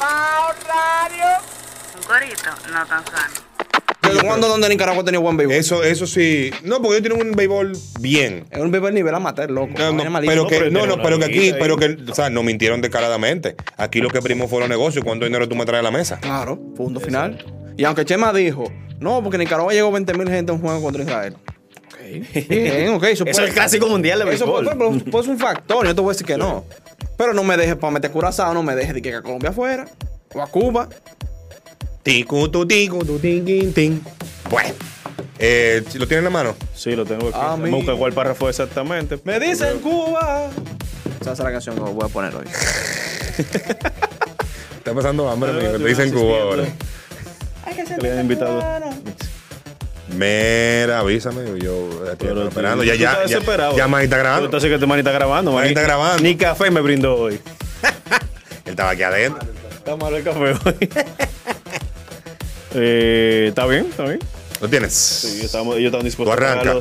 Pau Un corito, no tan sano. ¿Desde cuándo donde Nicaragua tenía buen béisbol? Eso, eso sí. No, porque ellos tienen un béisbol bien. Es un béisbol nivel a matar, loco. No, no, pero que, no, no, pero que aquí, pero que, o sea, no mintieron descaradamente. Aquí lo que fue los negocios. ¿Cuánto dinero tú me traes a la mesa? Claro, punto final. Y aunque Chema dijo, no, porque Nicaragua llegó 20.000 gente a un juego contra Israel. Ok. Bien, ok, eso, eso es el clásico mundial de béisbol. Eso es puede, ser un factor, yo te voy a decir que no. Pero no me dejes para meter curazao, no me dejes de que a Colombia afuera o a Cuba. Ticu, tu, ticu, tu, ting ting Bueno. Eh, ¿Lo tiene en la mano? Sí, lo tengo aquí. Ah, me busca cuál párrafo exactamente. Me dicen Cuba. Esa es la canción que voy a poner hoy. Está pasando hambre, ah, me dicen Cuba ahora. Hay que ser invitado. Mira, avísame. Yo estoy Pero esperando. ya, ya, ya, ya, ya está grabando. Entonces que tu manita está grabando. Manita grabando. Ni café me brindó hoy. Él estaba aquí adentro. Está malo el café hoy. eh, está bien, está bien. ¿Lo tienes? Sí, estamos, ellos están dispuestos. Tú arranca.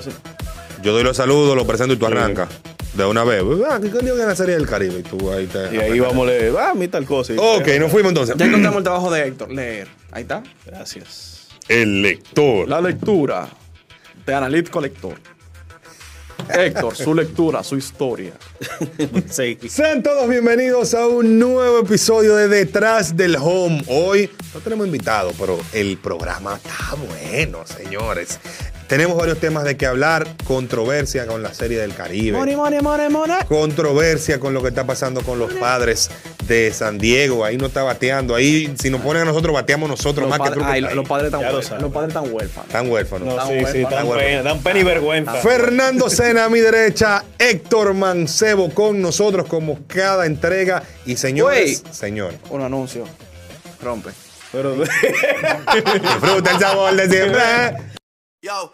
Yo doy los saludos, los presento y tú arrancas. De una vez. ¿qué ah, coño que la Caribe? Y tú ahí te. Y ahí vamos a leer. Ah, a mí tal cosa. Ok, nos fuimos entonces. Ya encontramos el trabajo de Héctor. Leer. Ahí está. Gracias. El lector. La lectura de Analítico Lector. Héctor, su lectura, su historia. Sean todos bienvenidos a un nuevo episodio de Detrás del Home. Hoy no tenemos invitado, pero el programa está bueno, señores. Tenemos varios temas de que hablar. Controversia con la serie del Caribe. Controversia con lo que está pasando con los padres de San Diego. Ahí no está bateando. Ahí, si nos ponen a nosotros, bateamos nosotros los más que tú. los, padres están huérfanos. Están huérfanos. No, sí, Sí, están huérfanos. Pena, y vergüenza. Fernando Sena a mi derecha. Héctor Mancebo con nosotros como cada entrega. Y señores, señores. Un anuncio. Rompe. Disfruta el sabor de siempre. Yo.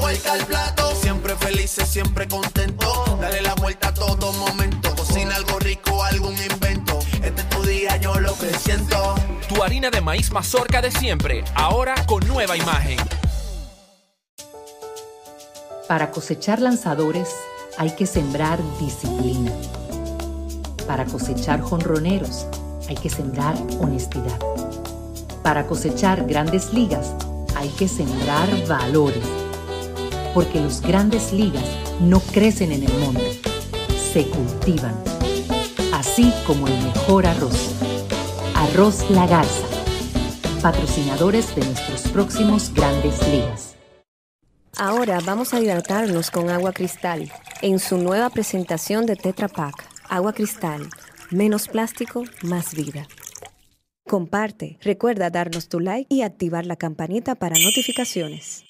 vuelta al plato. Siempre felices, siempre contento. Dale la vuelta a todo momento. Cocina algo rico, algún invento. Este es tu día, yo lo que siento. Tu harina de maíz mazorca de siempre, ahora con nueva imagen. Para cosechar lanzadores hay que sembrar disciplina. Para cosechar jonroneros hay que sembrar honestidad. Para cosechar grandes ligas hay que sembrar valores porque los grandes ligas no crecen en el mundo, se cultivan, así como el mejor arroz. Arroz La Garza, patrocinadores de nuestros próximos grandes ligas. Ahora vamos a hidratarnos con agua cristal en su nueva presentación de Tetra Pak. Agua cristal, menos plástico, más vida. Comparte, recuerda darnos tu like y activar la campanita para notificaciones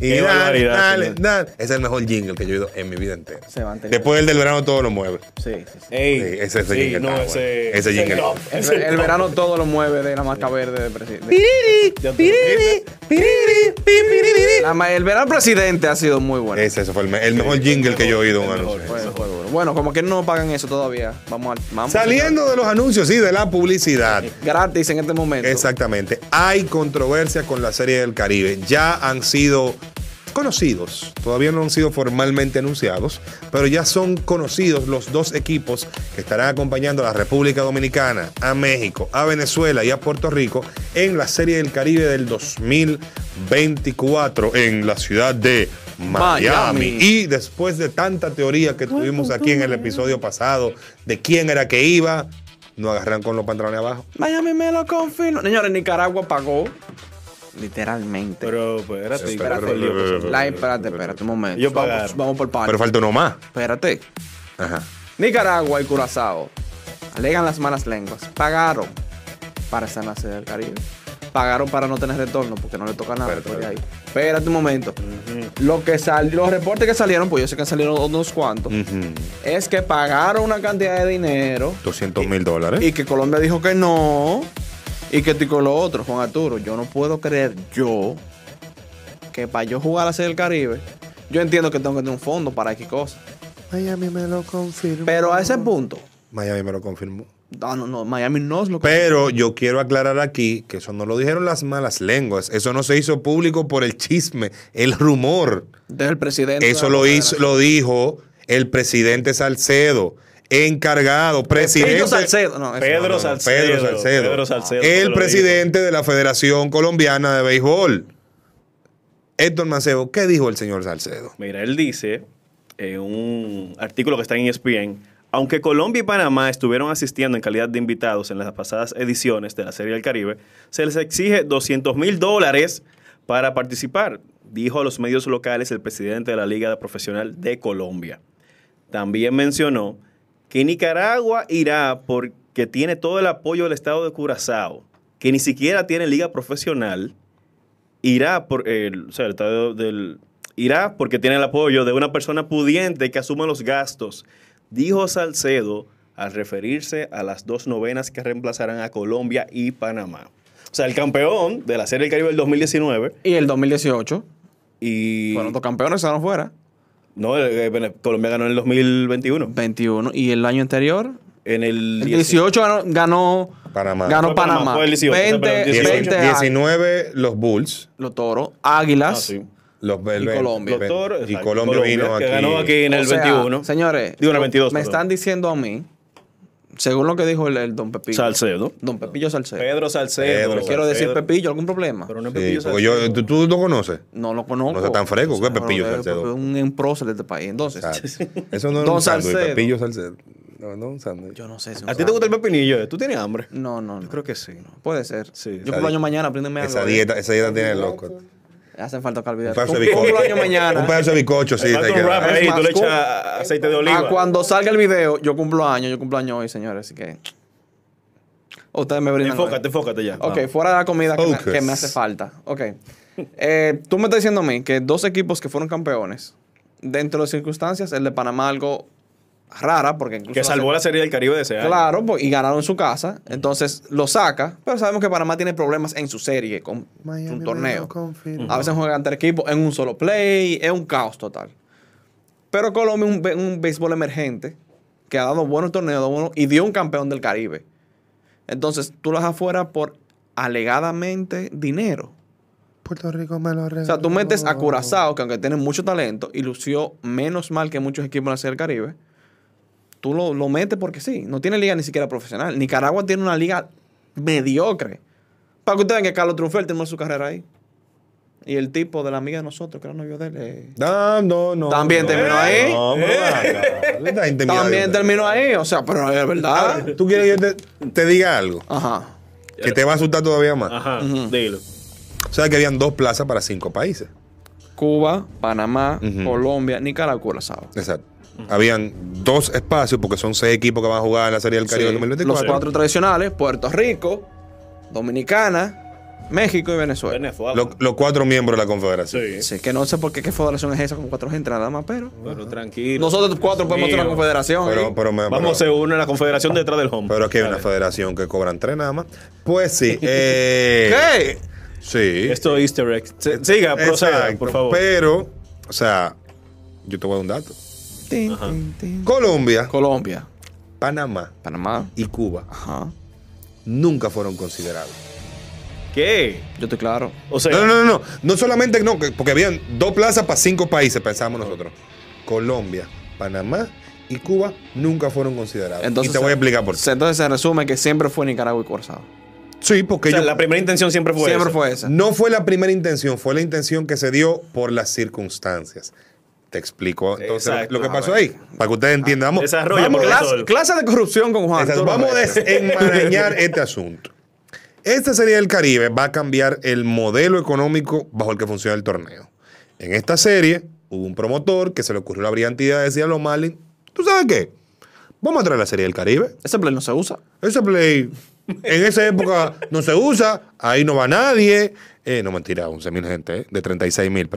y dale, dale, dale. es el mejor jingle que yo he oído en mi vida entera. Después el del verano todo lo mueve. Sí, sí, ese, ese jingle. No, ese, jingle. el, verano todo lo mueve de la marca verde de presidente. Piriri, piriri el verano presidente ha sido muy bueno. Ese, fue el, mejor jingle que yo he oído. Bueno, bueno, como que no pagan eso todavía. Vamos, vamos Saliendo de los anuncios y de la publicidad. Gratis en este momento. Exactamente. Hay controversia con la Serie del Caribe. Ya han sido conocidos, todavía no han sido formalmente anunciados, pero ya son conocidos los dos equipos que estarán acompañando a la República Dominicana, a México, a Venezuela y a Puerto Rico en la Serie del Caribe del 2024 en la ciudad de Miami. Y después de tanta teoría que tuvimos aquí en el ¿eh? episodio pasado de quién era que iba, no agarran con los pantalones abajo. Miami me lo confirma. Señores, Nicaragua pagó literalmente. Pero pues, espérate, espérate, espérate, espérate, un momento. Yo Vamos, por parte. Pero falta uno más. Espérate. Ajá. Nicaragua y Curazao alegan las malas lenguas. Pagaron para estar en del Caribe. Pagaron para no tener retorno porque no le toca nada. Espérate, espérate un momento. Lo que sal, los reportes que salieron, pues yo sé que salieron unos cuantos, es que pagaron una cantidad de dinero. 200 mil dólares. Y que Colombia dijo que no. Y que estoy con los otros, Juan Arturo. Yo no puedo creer yo que para yo jugar a ser el Caribe, yo entiendo que tengo que tener un fondo para X cosas. Miami me lo confirmó. Pero a ese punto. Miami me lo confirmó. No, no, no, Miami no es lo que. Pero yo quiero aclarar aquí que eso no lo dijeron las malas lenguas. Eso no se hizo público por el chisme, el rumor. Del presidente. Eso lo, hizo, lo dijo el presidente Salcedo encargado, presidente. Pedro Salcedo. Pedro, Salcedo El presidente de la Federación Colombiana de Béisbol. Héctor Maceo, ¿qué dijo el señor Salcedo? Mira, él dice en un artículo que está en ESPN, aunque Colombia y Panamá estuvieron asistiendo en calidad de invitados en las pasadas ediciones de la Serie del Caribe, se les exige 200 mil dólares para participar, dijo a los medios locales el presidente de la Liga Profesional de Colombia. También mencionó que Nicaragua irá porque tiene todo el apoyo del Estado de Curazao, que ni siquiera tiene liga profesional, irá, por, el Estado del, irá porque tiene el apoyo de una persona pudiente que asuma los gastos, dijo Salcedo al referirse a las dos novenas que reemplazarán a Colombia y Panamá. O sea, el campeón de la Serie del Caribe del 2019. Y el 2018. Y... Fueron dos campeones, salieron fuera. No, eh, Colombia ganó en el 2021. 21. ¿Y el año anterior? En el, 18 ganó, ganó, Panamá. Ganó Panamá. 20, 20, 20, 19 los Bulls. Los Toros. Águilas. Ah, sí. Los y Colombia. Los toros, y Colombia, vino aquí. Ganó aquí en el 21. Señores, Digo, en el 22, me están diciendo a mí según lo que dijo el, don Pepillo. Salcedo. Don Pepillo Salcedo. Pedro Salcedo. quiero decir Pepillo, ¿algún problema? Pero no es Pepillo Salcedo. Yo, ¿tú, no lo conoces? No lo conozco. No está tan fresco. ¿Qué es Pepillo Salcedo? Es un, un prócer de este país. Entonces, eso no es don un Pepillo Salcedo. No, no Yo no sé. Si ¿A ti te gusta el pepinillo? ¿Tú tienes hambre? No, no. Yo creo que sí. Puede ser. yo Yo año mañana, apréndeme algo. Esa dieta, esa dieta tiene loco. Hacen falta carbohidratos. Un pedazo de mañana. Un pedazo de bizcocho, sí. Te un tú le echas aceite de ah, oliva. A cuando salga el video, yo cumplo año, yo cumplo año hoy, señores. Así que... Oh, ustedes me brindan. Enfócate, enfócate ya. Ok, fuera de la comida que me, hace falta. Ok. Eh, tú me estás diciendo a mí que dos equipos que fueron campeones, dentro de circunstancias, el de Panamá algo rara, porque Que salvó la, Serie del Caribe de ese año. Claro, pues, y ganaron en su casa. Entonces lo saca, pero sabemos que Panamá tiene problemas en su serie, con un torneo. A veces juegan entre equipos en un solo play, es un caos total. Pero Colombia es un, béisbol emergente que ha dado buenos torneos y dio un campeón del Caribe. Entonces tú lo afuera por alegadamente dinero. Puerto Rico me lo arregló. O sea, tú metes a Curazao, que aunque tiene mucho talento y lució menos mal que muchos equipos en la Serie del Caribe, tú lo, lo metes porque sí. No tiene liga ni siquiera profesional. Nicaragua tiene una liga mediocre. Para que ustedes vean que Carlos Trufel terminó su carrera ahí. Y el tipo de la amiga de nosotros, que era novio de él. No, eh. ah, no, no. También terminó ahí. No, También terminó ahí. O sea, pero es verdad. Ah, ¿Tú quieres que te, te diga algo? Ajá. Que te va a asustar todavía más. Ajá, dilo. O sea, que habían dos plazas para cinco países. Cuba, Panamá, Colombia, Nicaragua, Curazao. Exacto habían dos espacios, porque son seis equipos que van a jugar en la Serie del Caribe sí, 2024. Los cuatro tradicionales, Puerto Rico, Dominicana, México y Venezuela. los cuatro miembros de la confederación. Sí. que no sé por qué, qué federación es esa con cuatro entradas nada más, pero. Pero tranquilo. Nosotros cuatro podemos tener una confederación. Pero, ¿eh? pero, Vamos a en la confederación detrás del home. Pero aquí hay una federación que cobran tres nada más. Pues sí. Eh, ¿Qué? Sí. Esto es easter egg. Siga, por favor. Pero, o sea, yo te voy a dar un dato. Colombia, Colombia, Panamá Panamá. y Cuba nunca fueron considerados. ¿Qué? Yo estoy claro. No, no, no, no. No solamente no, porque habían dos plazas para cinco países, pensamos nosotros. Colombia, Panamá y Cuba nunca fueron considerados. Entonces, y te voy a explicar por qué. Entonces se resume que siempre fue Nicaragua y Corsado. Sí, porque la primera intención siempre fue Siempre fue esa. No fue la primera intención, fue la intención que se dio por las circunstancias. Te explico. Entonces, lo que pasó ahí, para que ustedes ah, entiendan, vamos, clase, de corrupción con Juan. vamos a desenmarañar este asunto. Esta serie del Caribe va a cambiar el modelo económico bajo el que funciona el torneo. En esta serie hubo un promotor que se le ocurrió la brillante de decir a los ¿tú sabes qué? Vamos a traer la serie del Caribe. Ese play no se usa. Ese play en esa época no se usa, ahí no va nadie. Eh, no mentira, 11 mil gente, eh, de 36 mil.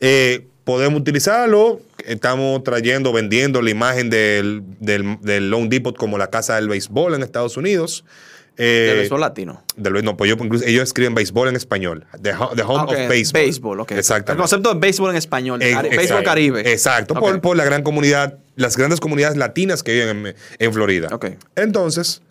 Eh, podemos utilizarlo. Estamos trayendo, vendiendo la imagen del, del, Lone Depot como la casa del béisbol en Estados Unidos. Eh, de béisbol latino. no, pues incluso, ellos escriben béisbol en español. The, home ah, of baseball. Béisbol, ok. El concepto de béisbol en español. Eh, eh, béisbol eh, caribe. Exacto, por, la gran comunidad, las grandes comunidades latinas que viven en, en Florida. Ok. Entonces,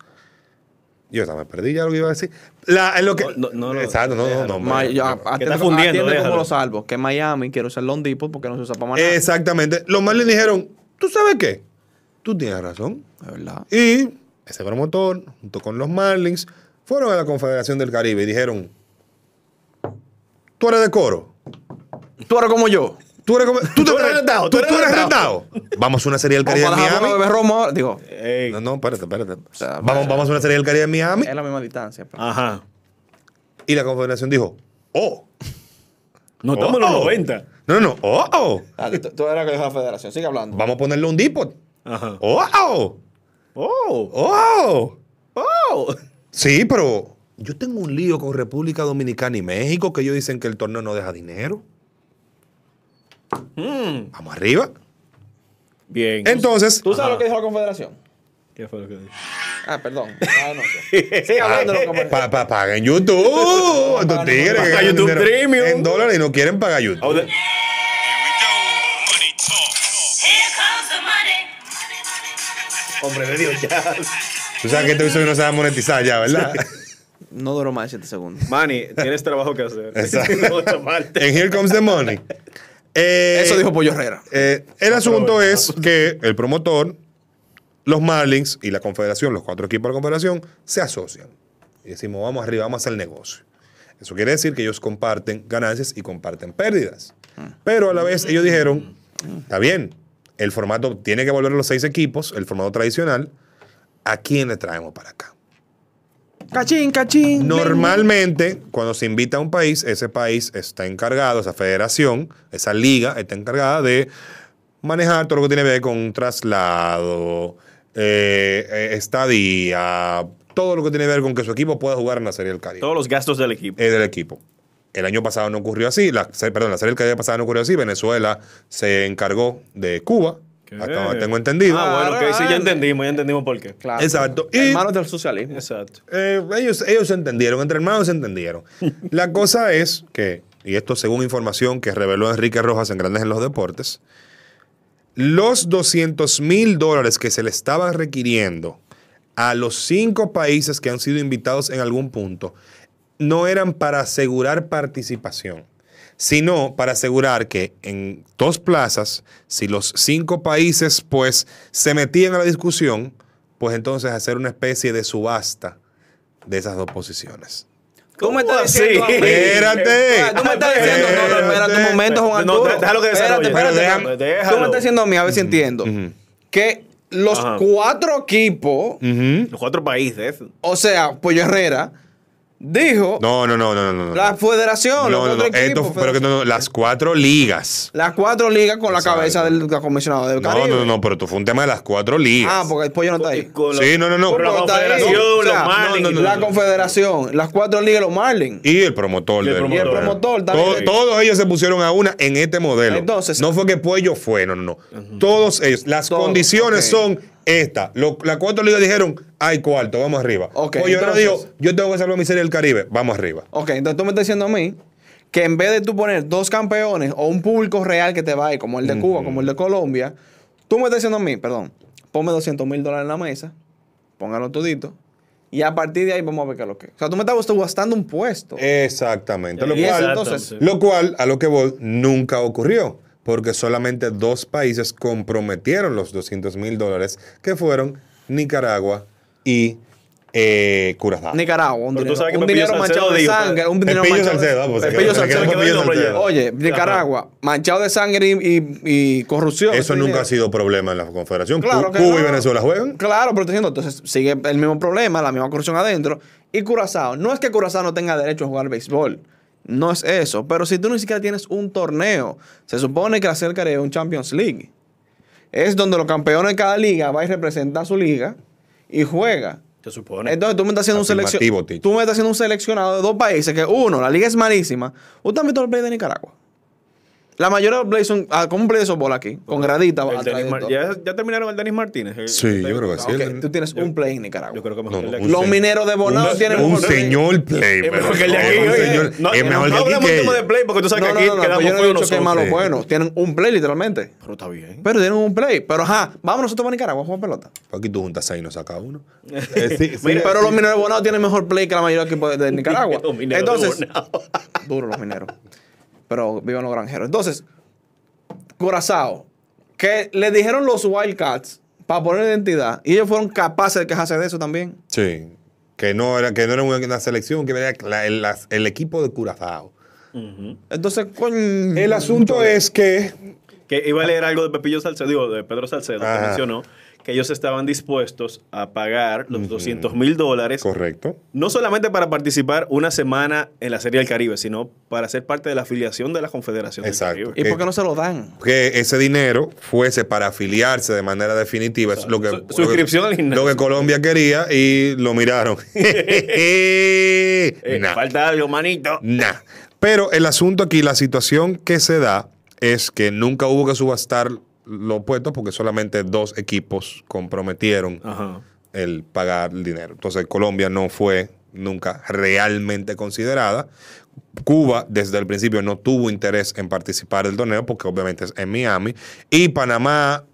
yo estaba me perdí ya lo que iba a decir. La, en lo que, no, no, no, exacto, no, no, no. yo, fundiendo, cómo lo salvo. Que Miami quiero usar long Depot porque no se usa para más Exactamente. Los Marlins dijeron, ¿tú sabes qué? Tú tienes razón. Es verdad. Y ese promotor, junto con los Marlins, fueron a la Confederación del Caribe y dijeron, tú eres de coro. Tú eres como yo. Tú eres, tú te tú eres Tú, eres Vamos a una serie del Caribe en Miami. No, no, espérate, espérate. vamos, vamos a una serie del Caribe en Miami. Es la misma distancia. Pues. Ajá. Y la confederación dijo, oh. No estamos en los 90. No, no, oh, oh. Ah, tú eres que la federación, sigue hablando. Vamos a ponerle un dipot. Ajá. Oh, oh. Oh. Oh. Oh. Sí, pero yo tengo un lío con República Dominicana y México que ellos dicen que el torneo no deja dinero. Hmm. Vamos arriba. Bien. Entonces. ¿Tú sabes lo que dijo la Confederación? ¿Qué fue lo que dijo? Ah, perdón. Ah, no, sí, hablando, de pa, pa, en YouTube. Estos tigres. YouTube Premium. En dólares y no quieren pagar YouTube. Hombre de Dios, ya. Tú sabes que este episodio no se va a monetizar ya, ¿verdad? No duró más de 7 segundos. Manny, tienes trabajo que hacer. Exacto. en Here Comes the Money. Eh, Eso dijo Pollo Herrera. Eh, el asunto es que el promotor, los Marlins y la Confederación, los cuatro equipos de la Confederación, se asocian. Y decimos, vamos arriba, vamos a hacer el negocio. Eso quiere decir que ellos comparten ganancias y comparten pérdidas. Pero a la vez ellos dijeron, está bien, el formato tiene que volver a los seis equipos, el formato tradicional, ¿a quién le traemos para acá? Cachín, cachín. Normalmente, cuando se invita a un país, ese país está encargado, esa federación, esa liga está encargada de manejar todo lo que tiene que ver con traslado, eh, eh, estadía, todo lo que tiene que ver con que su equipo pueda jugar en la Serie del Caribe. Todos los gastos del equipo. Eh, equipo. El año pasado no ocurrió así, la, perdón, la Serie del Caribe pasada no ocurrió así, Venezuela se encargó de Cuba, tengo entendido. Ah, bueno, sí, ya entendimos, ya entendimos por qué. Claro. Exacto. hermanos del socialismo. Exacto. Eh, ellos, ellos entendieron, entre hermanos se entendieron. La cosa es que, y esto según información que reveló Enrique Rojas en Grandes en los Deportes, los 200 mil dólares que se le estaban requiriendo a los cinco países que han sido invitados en algún punto no eran para asegurar participación sino para asegurar que en dos plazas, si los cinco países pues se metían a la discusión, pues entonces hacer una especie de subasta de esas dos posiciones. ¿Cómo me estás diciendo. Espérate. Ah, tú me estás diciendo. No, no, espérate un momento, Juan Arturo. No, déjalo que espérate, espérate. déjalo. Tú me estás diciendo a mí, a ver si entiendo. Que los cuatro equipos. Los cuatro países. O sea, Pollo Herrera dijo. No, no, no, no, no. La federación, no, no, no, pero que no, las cuatro ligas. Las cuatro ligas con la cabeza del comisionado del Caribe. No, no, no, pero tú fue un tema de las cuatro ligas. Ah, porque el pollo no está ahí. Sí, no, no, no. la confederación, los Marlins. la confederación, las cuatro ligas, los Marlins. Y el promotor. Y el promotor, del... promotor también. todos ellos se pusieron a una en este modelo. Entonces. No fue que Pollo fue, no, no, no. Todos ellos. Las condiciones son esta. las la cuatro ligas dijeron, hay cuarto, vamos arriba. Okay, pues yo te digo, yo tengo que salvar mi serie del Caribe, vamos arriba. Ok, entonces tú me estás diciendo a mí que en vez de tú poner dos campeones o un público real que te va como el de Cuba, como el de Colombia, tú me estás diciendo a mí, perdón, ponme 200 mil dólares en la mesa, póngalo todito. Y a partir de ahí vamos a ver qué es lo que. es O sea, tú me estás gastando un puesto. Exactamente. Lo cual, lo cual, a lo que vos nunca ocurrió porque solamente dos países comprometieron los 200 mil dólares, que fueron Nicaragua y eh, Curazao. Nicaragua, un dinero, un dinero manchado de sangre. Un dinero manchado Oye, Nicaragua, manchado de sangre y, corrupción. Eso nunca ha sido problema en la Confederación. Cuba y Venezuela juegan. Claro, pero diciendo, entonces sigue el mismo problema, la misma corrupción adentro. Y Curazao, no es que Curazao no tenga derecho a jugar béisbol. No es eso. Pero si tú ni siquiera tienes un torneo, se supone que hacer Caribe un Champions League. Es donde los campeones de cada liga van a representar su liga y juega. Se supone. Entonces tú me estás haciendo un seleccionado. Tú me estás haciendo un seleccionado de dos países que uno, la liga es malísima. Usted ha visto el play de Nicaragua. La mayoría de los Blazers son ah, un Play Softball aquí, con gradita. ¿Ya, terminaron el Denis Martínez? Sí, yo creo que sí. tú tienes un play en Nicaragua. Yo creo que mejor los mineros de Bonao tienen un señor play. Es mejor que el No, mejor el de play porque tú sabes que aquí no, no, quedamos no malo bueno. Tienen un play, literalmente. Pero está bien. Pero tienen un play. Pero ajá, vamos nosotros para Nicaragua a jugar pelota. Aquí tú juntas ahí y nos saca uno. pero los mineros de Bonao tienen mejor play que la mayoría de equipos de- Nicaragua. Entonces, duro los mineros pero vivan los granjeros. Entonces, Curazao, que le dijeron los Wildcats para poner identidad y ellos fueron capaces de quejarse de eso también. Sí, que no era, que no era una selección, que era el equipo de Curazao. Entonces, el asunto es que... Que iba a leer algo de Pepillo Salcedo, de Pedro Salcedo, mencionó, que ellos estaban dispuestos a pagar los 200 mil dólares. Correcto. No solamente para participar una semana en la Serie del Caribe, sino para ser parte de la afiliación de la Confederación Exacto. del Caribe. ¿Y por eh, qué no se lo dan? Que ese dinero fuese para afiliarse de manera definitiva. lo que, suscripción al Lo que Colombia quería y lo miraron. Eh, eh, falta algo, manito. Nah. Pero el asunto aquí, la situación que se da es que nunca hubo que subastar lo opuesto porque solamente dos equipos comprometieron el pagar el dinero. Entonces Colombia no fue nunca realmente considerada. Cuba desde el principio no tuvo interés en participar del torneo porque obviamente es en Miami. Y Panamá,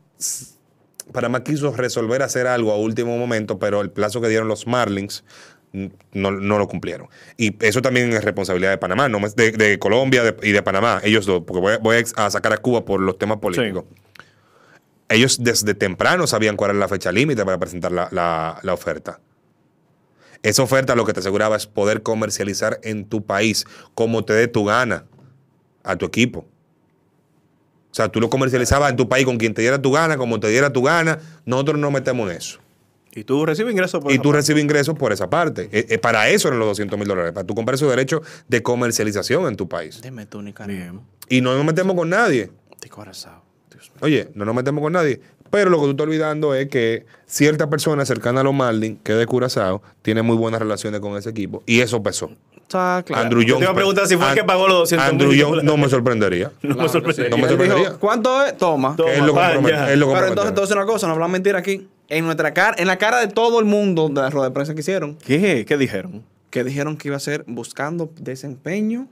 Panamá quiso resolver hacer algo a último momento, pero el plazo que dieron los Marlins no, lo cumplieron. Y eso también es responsabilidad de Panamá, no de, de Colombia y de Panamá, ellos dos, porque voy, a sacar a Cuba por los temas políticos. Ellos desde temprano sabían cuál era la fecha límite para presentar la, la oferta. Esa oferta lo que te aseguraba es poder comercializar en tu país como te dé tu gana a tu equipo. O sea, tú lo comercializabas en tu país con quien te diera tu gana, como te diera tu gana. Nosotros no metemos en eso. Y tú recibes ingresos por Y tú parte? recibes ingresos por esa parte. Eh, eh, para eso eran los 200 mil dólares, para tú comprar ese derecho de comercialización en tu país. Dime tú, Nicaragua. Y no nos metemos con nadie. De corazón. Oye, no nos metemos con nadie. Pero lo que tú estás olvidando es que cierta persona cercana a los Marlins, que es de Curazao, tiene muy buenas relaciones con ese equipo. Y eso pesó. Está claro. Andrew Yo Te iba a preguntar si fue el que pagó los 200 Andrew Young no me sorprendería. no me sorprendería. No me sorprendería. ¿Cuánto es? Toma. Toma. Es lo, Pero entonces, entonces una cosa, no hablan mentira aquí en nuestra cara, en la cara de todo el mundo de la rueda de prensa que hicieron. ¿Qué? ¿Qué dijeron? Que dijeron que iba a ser buscando desempeño.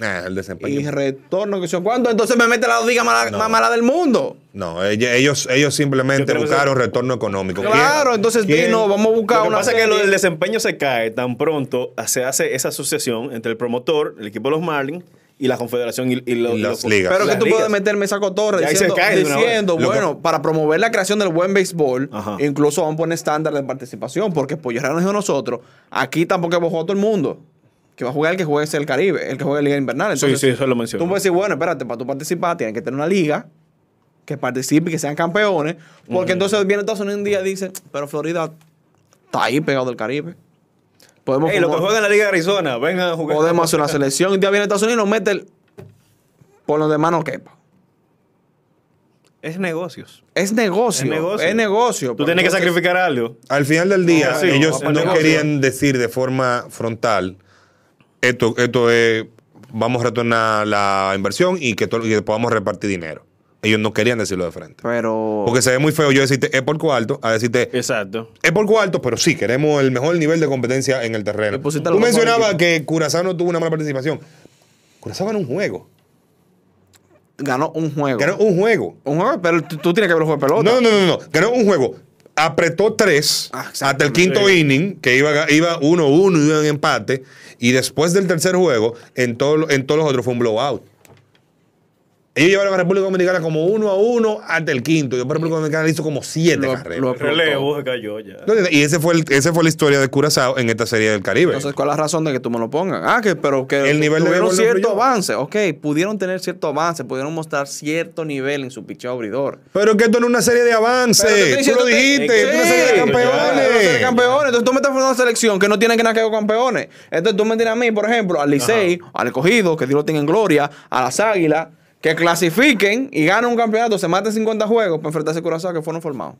Ah, el desempeño. Y retorno, que yo cuánto. Entonces me mete la diga más mala del mundo. No, ellos, ellos simplemente buscaron retorno económico. Claro, entonces ¿Quién? vamos a buscar lo que pasa es que el desempeño se cae tan pronto, se hace esa asociación entre el promotor, el equipo de los Marlins y la confederación y, los, las ligas. Pero que tú puedes meterme esa cotorra diciendo, diciendo bueno, para promover la creación del buen béisbol, incluso vamos a poner estándares de participación, porque pues, no es de nosotros. Aquí tampoco hemos jugado todo el mundo que va a jugar el que juegue el Caribe, el que juegue Liga Invernal. Entonces, sí, sí, eso lo menciono. Tú puedes decir, bueno, espérate, para tú participar tienen que tener una liga que participe y que sean campeones, porque entonces viene Estados Unidos un día y dice, pero Florida está ahí pegado del Caribe. Podemos la Liga de Arizona, vengan Podemos hacer una selección. Un día viene Estados Unidos y nos mete por los de no quepa. Es negocios. Es negocio. Es negocio. Tú tienes que sacrificar algo. Al final del día, ellos no, querían decir de forma frontal, esto, esto es, vamos a retornar la inversión y que podamos repartir dinero. Ellos no querían decirlo de frente. Porque se ve muy feo yo decirte es por cuarto a decirte. Exacto. Es por cuarto, pero sí, queremos el mejor nivel de competencia en el terreno. Tú mencionabas que Curazano tuvo una mala participación. Curazano ganó un juego ganó un juego. Ganó un juego. Un juego, pero tú, tienes que ver un juego de pelota. No, no, no, no. Ganó un juego. Apretó tres ah, hasta el quinto inning, que iba 1-1, iba, uno, uno, iba en empate. Y después del tercer juego, en, todo, en todos los otros fue un blowout. Ellos llevaron a la República Dominicana como uno a uno hasta el quinto. Yo, para República Dominicana, hizo como siete carreras. Lo cayó ya. Y ese fue el, ese fue la historia de Curazao en esta serie del Caribe. Entonces, ¿cuál es la razón de que tú me lo pongas? Ah, que pero que el tuvieron cierto avance. Ok, pudieron tener cierto avance, pudieron mostrar cierto nivel en su pichado abridor. Pero que esto no es una serie de avance. tú, lo dijiste. Es una serie de campeones. serie de campeones. Entonces, tú me estás formando una selección que no tiene que nada que ver con campeones. Entonces, tú me tienes a mí, por ejemplo, al Licey, al Escogido, que Dios lo tiene en gloria, a las Águilas que clasifiquen y ganen un campeonato, se maten 50 juegos para enfrentarse a Curazao que fueron formados.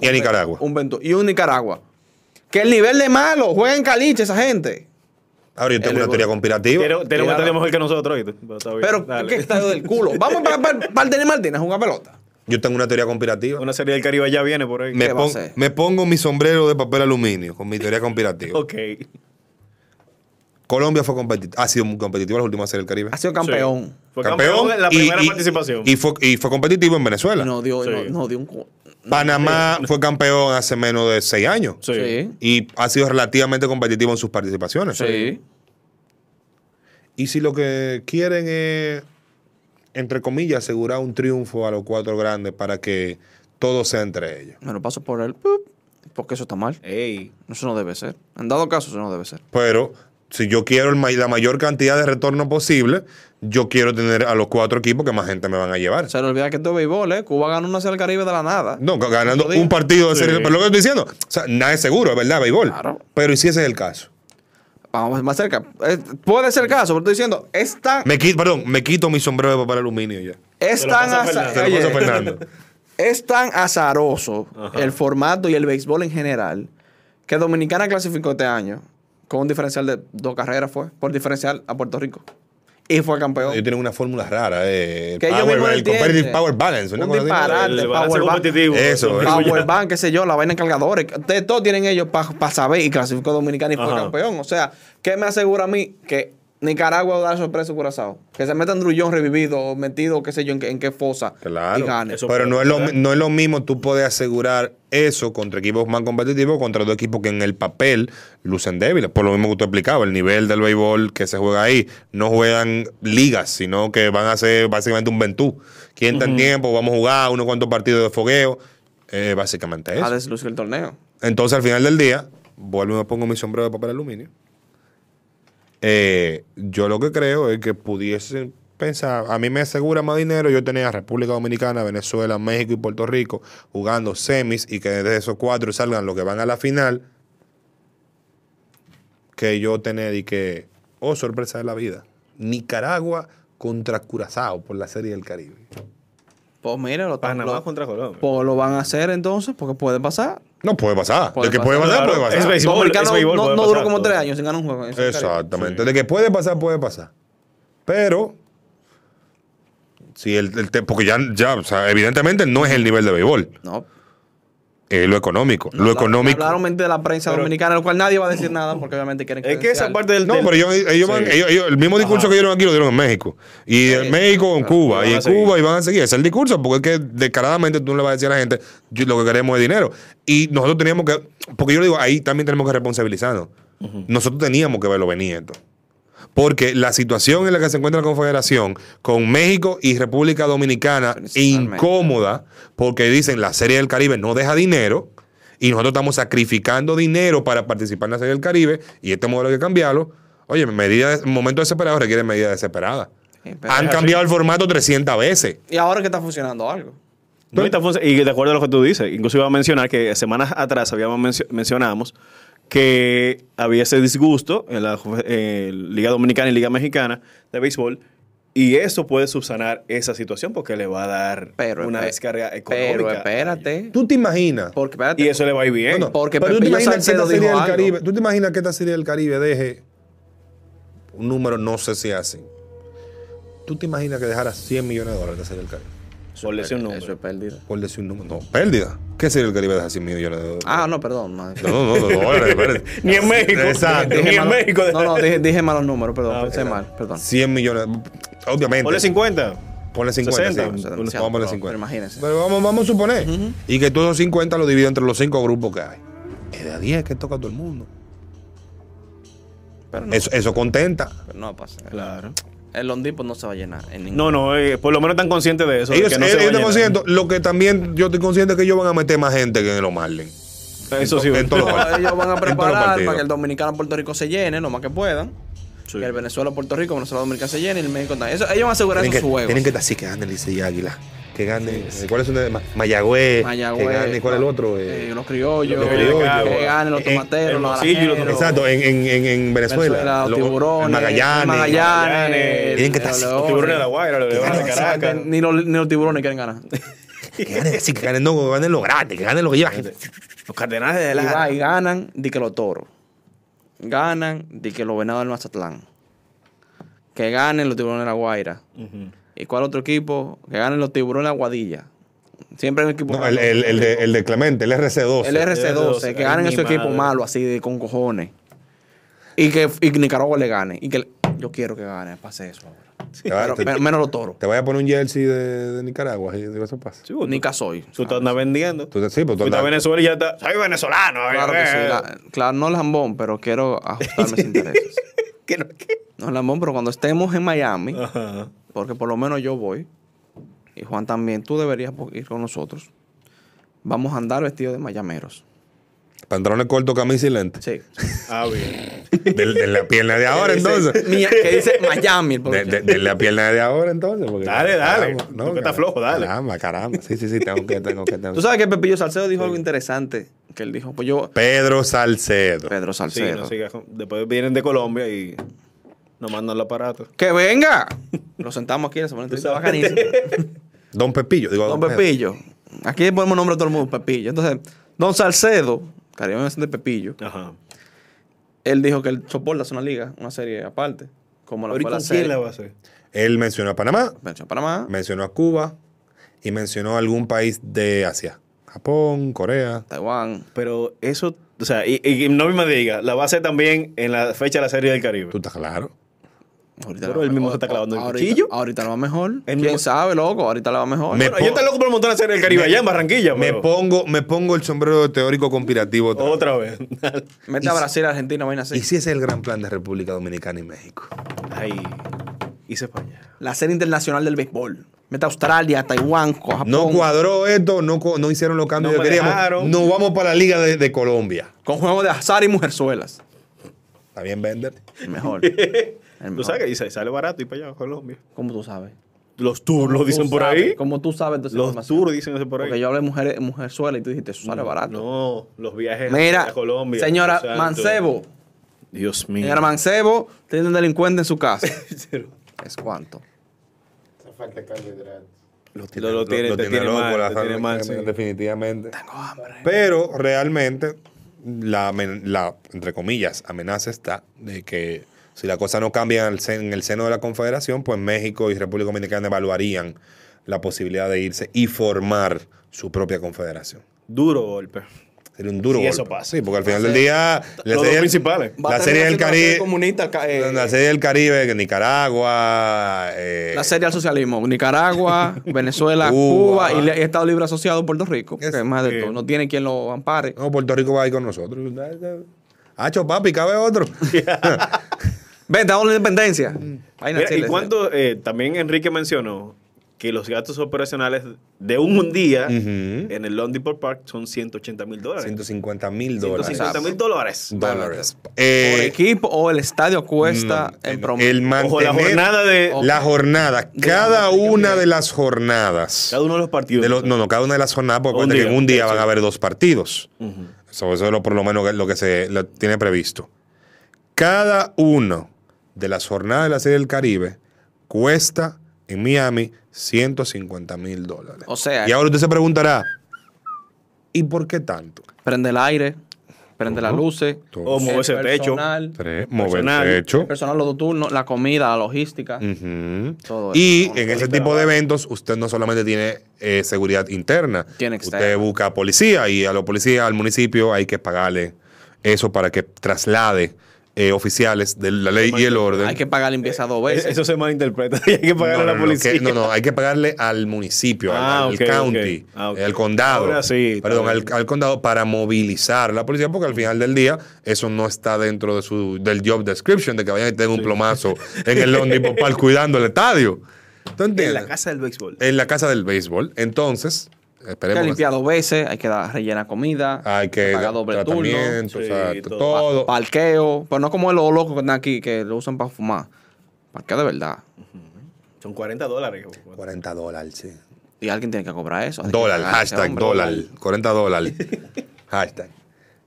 Y a Nicaragua. Un y un Nicaragua. Que el nivel de malo, en caliche esa gente. Ahora yo tengo una teoría conspirativa. Tiene una teoría mejor que nosotros, Pero, ¿qué está del culo? Vamos para, para, Martínez una pelota. Yo tengo una teoría conspirativa. Una serie del Caribe ya viene por ahí. Me, pongo mi sombrero de papel aluminio con mi teoría conspirativa. ok. Colombia fue competitivo, ha sido muy competitivo la las últimas del Caribe. Ha sido campeón. Fue campeón, la primera participación. Y, fue, competitivo en Venezuela. No dio, no, dio un... Panamá fue campeón hace menos de seis años. Sí. Y ha sido relativamente competitivo en sus participaciones. Sí. Y si lo que quieren es, entre comillas, asegurar un triunfo a los cuatro grandes para que todo sea entre ellos. Bueno, paso por el... Porque eso está mal. Ey. Eso no debe ser. En dado caso, eso no debe ser. Pero si yo quiero la mayor cantidad de retorno posible, yo quiero tener a los cuatro equipos que más gente me van a llevar. Se no olvida que esto es béisbol, ¿eh? Cuba ganó una Serie del Caribe de la nada. No, ganando un partido de Serie Pero lo que estoy diciendo, o sea, nada es seguro, verdad, béisbol. Claro. Pero ¿y si ese es el caso? Vamos más cerca. Eh, puede ser el caso, pero estoy diciendo, esta... Me perdón, me quito mi sombrero de papel aluminio ya. Es tan, azaroso. es tan azaroso el formato y el béisbol en general que Dominicana clasificó este año con un diferencial de dos carreras fue, por diferencial a Puerto Rico. Y fue campeón. Ellos tienen una fórmula rara, eh, el, power, power balance. ¿no? el, power competitivo. Eso. Power bank, qué sé yo, la vaina en cargadores. Ustedes todos tienen ellos para saber y clasificó Dominicana y fue campeón. O sea, ¿qué me asegura a mí? Que Nicaragua da dar sorpresa Curazao. Que se metan Andrullón revivido metido, qué sé yo, en, qué fosa. Claro. Y gane. Pero no es, lo, no es lo mismo tú puedes asegurar eso contra equipos más competitivos contra dos equipos que en el papel lucen débiles. Por lo mismo que tú explicaba, el nivel del béisbol que se juega ahí. No juegan ligas, sino que van a ser básicamente un ventú. ¿Quién está en tiempo? Vamos a jugar unos cuantos partidos de fogueo. básicamente eso. A deslucir el torneo. Entonces, al final del día, vuelvo y me pongo mi sombrero de papel aluminio eh, yo lo que creo es que pudiesen pensar, a mí me asegura más dinero, yo tenía República Dominicana, Venezuela, México y Puerto Rico jugando semis y que de esos cuatro salgan los que van a la final, que yo tener y que, oh, sorpresa de la vida, Nicaragua contra Curazao por la Serie del Caribe. Pues mira, lo, contra pues lo van a hacer entonces, porque puede pasar. No puede pasar. de que puede pasar, puede pasar. Es es béisbol, no, duró como tres años sin ganar un juego. Exactamente. De que puede pasar, puede pasar. Pero. el, porque ya, ya o sea, evidentemente no es el nivel de béisbol. No. Eh, lo económico. lo económico. Claramente de la prensa dominicana, lo cual nadie va a decir nada porque obviamente quieren que. Es que esa parte del. No, pero ellos, el mismo discurso que dieron aquí lo dieron en México. Y en México, en Cuba. Y en Cuba, y van a seguir. Ese es el discurso, porque es que descaradamente tú no le vas a decir a la gente lo que queremos es dinero. Y nosotros teníamos que. Porque yo le digo, ahí también tenemos que responsabilizarnos. Nosotros teníamos que verlo venir esto porque la situación en la que se encuentra la Confederación con México y República Dominicana incómoda, porque dicen la Serie del Caribe no deja dinero y nosotros estamos sacrificando dinero para participar en la Serie del Caribe y este modelo hay que cambiarlo. Oye, medidas, momento desesperado requiere medidas desesperadas. Han cambiado el formato 300 veces. Y ahora que está funcionando algo. y, de acuerdo a lo que tú dices, incluso iba a mencionar que semanas atrás habíamos mencionamos que había ese disgusto en la Liga Dominicana y Liga Mexicana de béisbol. Y eso puede subsanar esa situación porque le va a dar pero, una descarga económica. Pero espérate. Tú te imaginas. Porque, y eso le va a ir bien. porque tú te, imaginas que esta serie del Caribe, te Caribe deje un número, no sé si hacen Tú te imaginas que dejara 100 millones de dólares De serie del Caribe. Eso por decir un número. Eso es pérdida. Por decir un número. No, pérdida. ¿Qué sería el Caribe de 100 mil millones de dólares? Ah, no, perdón. No, no, no, Ni en México. Exacto. Ni en México. No, no, dije, dije malos números, perdón. Ah, pensé mal, perdón. 100 millones, obviamente. Ponle 50. Ponle 50. 60, sí. vamos 50. Pero imagínense. Pero vamos, vamos a suponer. Y que todos esos 50 los divido entre los 5 grupos que hay. Es de a 10 que toca a todo el mundo. Pero no, eso, eso contenta. Pero no pasa. Claro el ondipo pues, no se va a llenar. En ningún... no, no, eh, por lo menos están conscientes de eso. Ellos, de no lo que también yo estoy consciente es que ellos van a meter más gente que en el Marlins. Eso sí. ellos van a preparar para que el dominicano Puerto Rico se llene, lo más que puedan. Que el Venezuela Puerto Rico, Venezuela Dominicana se llene y el México también. Eso, ellos van a asegurar tienen esos que, juegos. Tienen que estar así que y Águila que gane. ¿Cuál es una? Mayagüez, Mayagüez, que gane. ¿Cuál es el otro? Eh, eh, los criollos, los que gane, los tomateros, los arajeros, Exacto, en, en, en Venezuela. los, tiburones, Magallanes. Magallanes. Tienen que Los tiburones de la Guaira, los de Caracas. Ni los, ni los tiburones quieren ganar. que ganen, sí, que ganen, no, que ganen los gratis, que ganen lo que llevan. Los cardenales de la. Y, ganan, di que los toros. Ganan, di que los venados del Mazatlán. Que ganen los tiburones de la Guaira. ¿Y cuál otro equipo? Que ganen los tiburones Aguadilla. Siempre en el equipo. No, el, el, de, el, de, Clemente, el RC12. El RC12, que, ganen esos equipo malo así de con cojones. Y que y Nicaragua le gane. Y que yo quiero que gane, pase eso ahora. menos, los toros. Te voy a poner un jersey de, Nicaragua, y eso pasa. Sí, Nica soy. Tú estás vendiendo. Tú, sí, pues tú, estás Venezuela y ya está. Soy venezolano. Claro que sí. claro, no lambón, pero quiero ajustar mis intereses. no, qué? no lambón, pero cuando estemos en Miami. Ajá porque por lo menos yo voy, y Juan también, tú deberías ir con nosotros. Vamos a andar vestidos de mayameros. Pantalones cortos, camisa y lente? Sí. Ah, bien. De, la pierna de ahora, entonces. que dice Miami. De, la pierna de ahora, entonces. dale, dale. no, está flojo, dale. Caramba, caramba. Sí, sí, sí, tengo que, tengo que Tú sabes que Pepillo Salcedo dijo algo interesante. Que él dijo, pues yo. Pedro Salcedo. Pedro Salcedo. Sí, sí, después vienen de Colombia y. No mandan el aparato. ¡Que venga! Nos sentamos aquí en semana entrevista bacanísima. Don Pepillo, digo. Don, Pepillo. Aquí ponemos nombre a todo el mundo, Pepillo. Entonces, Don Salcedo, cariño de Pepillo. Ajá. Él dijo que el él la una liga, una serie aparte. Como la, fue la va a hacer? Él mencionó a Panamá. Mencionó a Panamá. Mencionó a Cuba. Y mencionó a algún país de Asia. Japón, Corea. Taiwán. Pero eso, o sea, y, no me diga, la va a hacer también en la fecha de la serie del Caribe. Tú estás claro. Ahorita pero él mismo se está clavando el cuchillo. Ahorita lo va mejor. ¿Quién mismo? sabe, loco? Ahorita lo va mejor. Me yo estoy loco por montar a hacer el Caribe allá en Barranquilla. Me pongo, me pongo el sombrero teórico conspirativo otra, otra vez. Mete a Brasil, a Argentina, vaina así. ¿Y si ese es el gran plan de República Dominicana y México? Ahí. Hice España. La serie internacional del béisbol. Mete a Australia, Taiwán, Japón. No cuadró esto, no, no hicieron los cambios que queríamos. Nos vamos para la Liga de, Colombia. Con juegos de azar y mujerzuelas. Está bien, venderte Mejor. ¿Tú sabes que dice? Sale barato y para allá, Colombia. ¿Cómo tú sabes? Los lo dicen por ahí. ¿Cómo tú sabes, entonces. Los turos dicen eso por ahí. Porque yo hablé mujer, mujer suela y tú dijiste, eso sale mm, barato. No, los viajes Mira, a Colombia. Señora Mancebo. Dios mío. Señora Mancebo, tiene un delincuente en su casa. ¿Es cuánto? Los falta carbohidratos. Lo tiene, lo, tiene, lo, mal, la tiene definitivamente. Tengo hambre. Pero realmente, la, entre comillas, amenaza está de que si la cosa no cambia en el seno de la Confederación, pues México y República Dominicana evaluarían la posibilidad de irse y formar su propia confederación. Duro golpe. Sería un duro golpe golpe. eso pasa. Sí, porque al final del día. los serie, principales. La serie del Caribe. la eh, serie del Caribe, Nicaragua. Eh, la serie del socialismo. Nicaragua, Venezuela, Cuba, y, Estado Libre Asociado Puerto Rico. que más de todo. No tiene quien lo ampare. No, Puerto Rico va ahí con nosotros. Hacho, papi, cabe otro. Ven, vamos a la independencia. Mm. y cuando eh, también Enrique mencionó que los gastos operacionales de un día en el London Park son 180 mil dólares. 150 mil dólares. 150 mil dólares. Dólares. Eh, por equipo o el estadio cuesta en promedio. el Ojo, la jornada de la jornada, cada una de las jornadas. cada uno de los partidos. no, no, cada una de las jornadas, porque en un día van a haber dos partidos. Eso, es lo, por lo menos lo que se tiene previsto. Cada uno de las jornadas de la Serie del Caribe cuesta en Miami 150 mil dólares. O sea. Y ahora usted se preguntará, ¿y por qué tanto? Prende el aire, prende las luces. O moverse el pecho Mover el pecho. personal, los turnos, la comida, la logística. y en ese tipo de eventos, usted no solamente tiene eh, seguridad interna. Tiene usted busca policía y a los policías, al municipio, hay que pagarle eso para que traslade eh, oficiales de la ley y el orden. Hay que pagar limpieza dos veces. Eh, eso se malinterpreta. hay que pagarle a la policía. no, no, hay que pagarle al municipio, al, ah, county, ah, al condado. Ahora sí, perdón, al, condado para movilizar la policía, porque al final del día eso no está dentro de su, del job description, de que vayan y tengan un plomazo en el London Park cuidando el estadio. ¿Tú en la casa del béisbol. En la casa del béisbol. Entonces, hay que limpiar dos veces, hay que dar rellena comida, hay que pagar doble turno, todo. parqueo, pero no como los locos que están aquí que lo usan para fumar. Parqueo de verdad. Son 40 dólares. 40 dólares, sí. Y alguien tiene que cobrar eso. Dólar, hashtag dólar. 40 dólares. hashtag.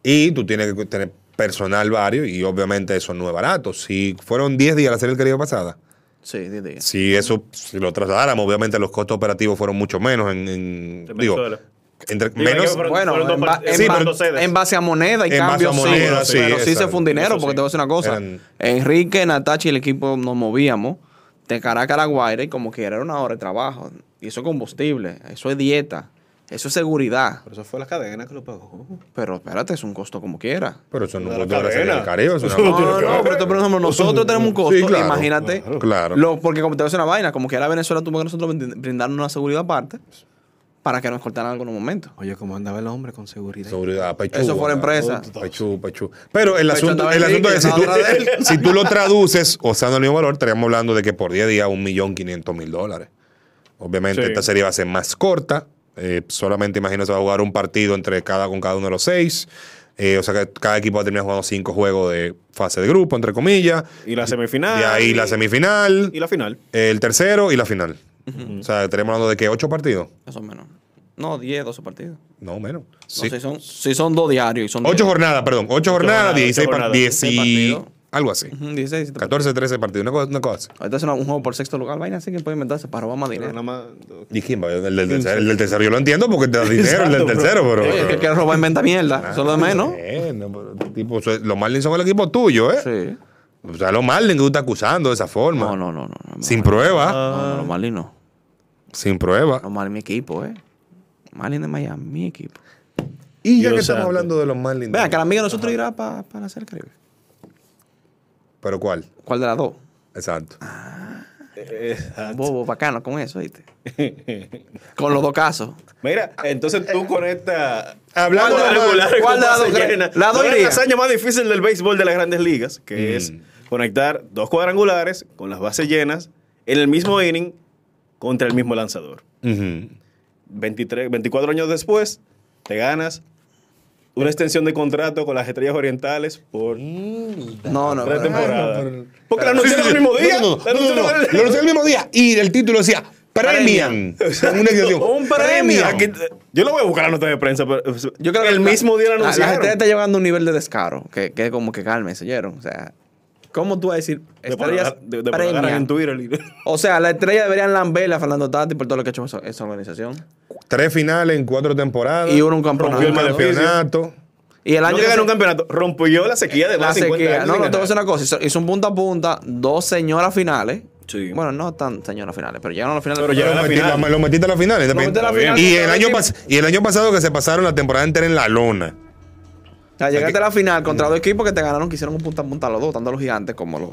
Y tú tienes que tener personal varios y obviamente eso no es barato. Si fueron 10 días la serie el querido pasada, Sí, Si eso, si lo trasladáramos, obviamente los costos operativos fueron mucho menos en, digo, menos, bueno, en, base a moneda y cambio, sí, sí, pero sí se fue un dinero, porque te voy a decir una cosa. Enrique, Natachi y el equipo nos movíamos de Caracas a La y como que era una hora de trabajo. Y eso es combustible, eso es dieta. Eso es seguridad. Pero eso fue la cadena que lo pagó. Pero espérate, es un costo como quiera. Pero eso no puede ser Caribe. no, no, pero nosotros tenemos un costo. imagínate. Claro. Lo, porque como te voy a decir una vaina, como quiera Venezuela tuvo que nosotros brindarnos una seguridad aparte para que nos cortaran en algunos momento Oye, ¿cómo andaba el hombre con seguridad? Seguridad, pechú. Eso fue la ah, empresa. Pechú, pechú. Pero el asunto, el asunto es, si tú, si tú lo traduces, o sea, no el mismo valor, estaríamos hablando de que por día a día un millón quinientos mil dólares. Obviamente esta serie va a ser más corta, eh, solamente imagino se va a jugar un partido entre cada, con cada uno de los seis. Eh, o sea que cada equipo va a terminar jugando cinco juegos de fase de grupo, entre comillas. Y la semifinal. Y ahí la semifinal. Y la final. El tercero y la final. O sea, tenemos hablando de que ocho partidos. Eso menos. No, 10, 12 partidos. No, menos. sí. son, si son dos diarios. ocho jornadas, perdón. Ocho, jornadas, Dieciséis jornadas, partidos. Algo así. 14, 13 partidos, una cosa, así. Ahorita es un juego por sexto lugar, vaina así que puede inventarse para robar más dinero. ¿Y quién va? El del tercero, del tercero yo lo entiendo porque te da dinero, el del tercero, pero... el que quiere robar inventa mierda, ah, solo de menos. Bueno, los Marlins son el equipo tuyo, ¿eh? Sí. O sea, los Marlins que tú estás acusando de esa forma. No, no, no, no. Sin prueba, los Marlins no. sin prueba. Los Marlins mi equipo, eh. Marlins de Miami, mi equipo. Y ya que estamos hablando de los Marlins. Vean, que la amiga de nosotros irá para, hacer el Caribe. ¿Pero cuál? ¿Cuál de las dos? Exacto. Ah. Bobo, bacano con eso, ¿viste? con los dos casos. Mira, entonces tú con esta. Hablando de regular, ¿cuál de las dos? La dos la más difícil del béisbol de las grandes ligas, que mm. es conectar dos cuadrangulares con las bases llenas en el mismo inning contra el mismo lanzador. 24 años después, te ganas una extensión de contrato con las Estrellas Orientales por no, no, tres temporadas. Porque la anunciaron el mismo día. la anunciaron el mismo día y el título decía Premian. Una un premio. Yo lo voy a buscar la nota de prensa, pero yo creo que el mismo día la anunciaron. La gente está llevando un nivel de descaro, que, que como que se ¿oyeron? O sea, ¿Cómo tú vas a decir estrellas de, de, en o sea, estrella estrellas deberían lamberla a Fernando Tati por todo lo que ha hecho esa, organización. Tres finales en cuatro temporadas. Y uno un campeonato. Rompió el campeonato. Y el año que ganó un campeonato, rompió la sequía de la más sequía. 50 años No, no, te voy a decir una cosa. Hizo, un punta a punta, dos señoras finales. Sí. Bueno, no tan señoras finales, pero llegaron a la final. Pero llegaron a la final. Lo metiste a la final. Y, el año y el año pasado que se pasaron la temporada entera en la lona. O sea, llegaste a la final contra mm. dos equipos que te ganaron, quisieron un punta a punta los dos, tanto los gigantes como los,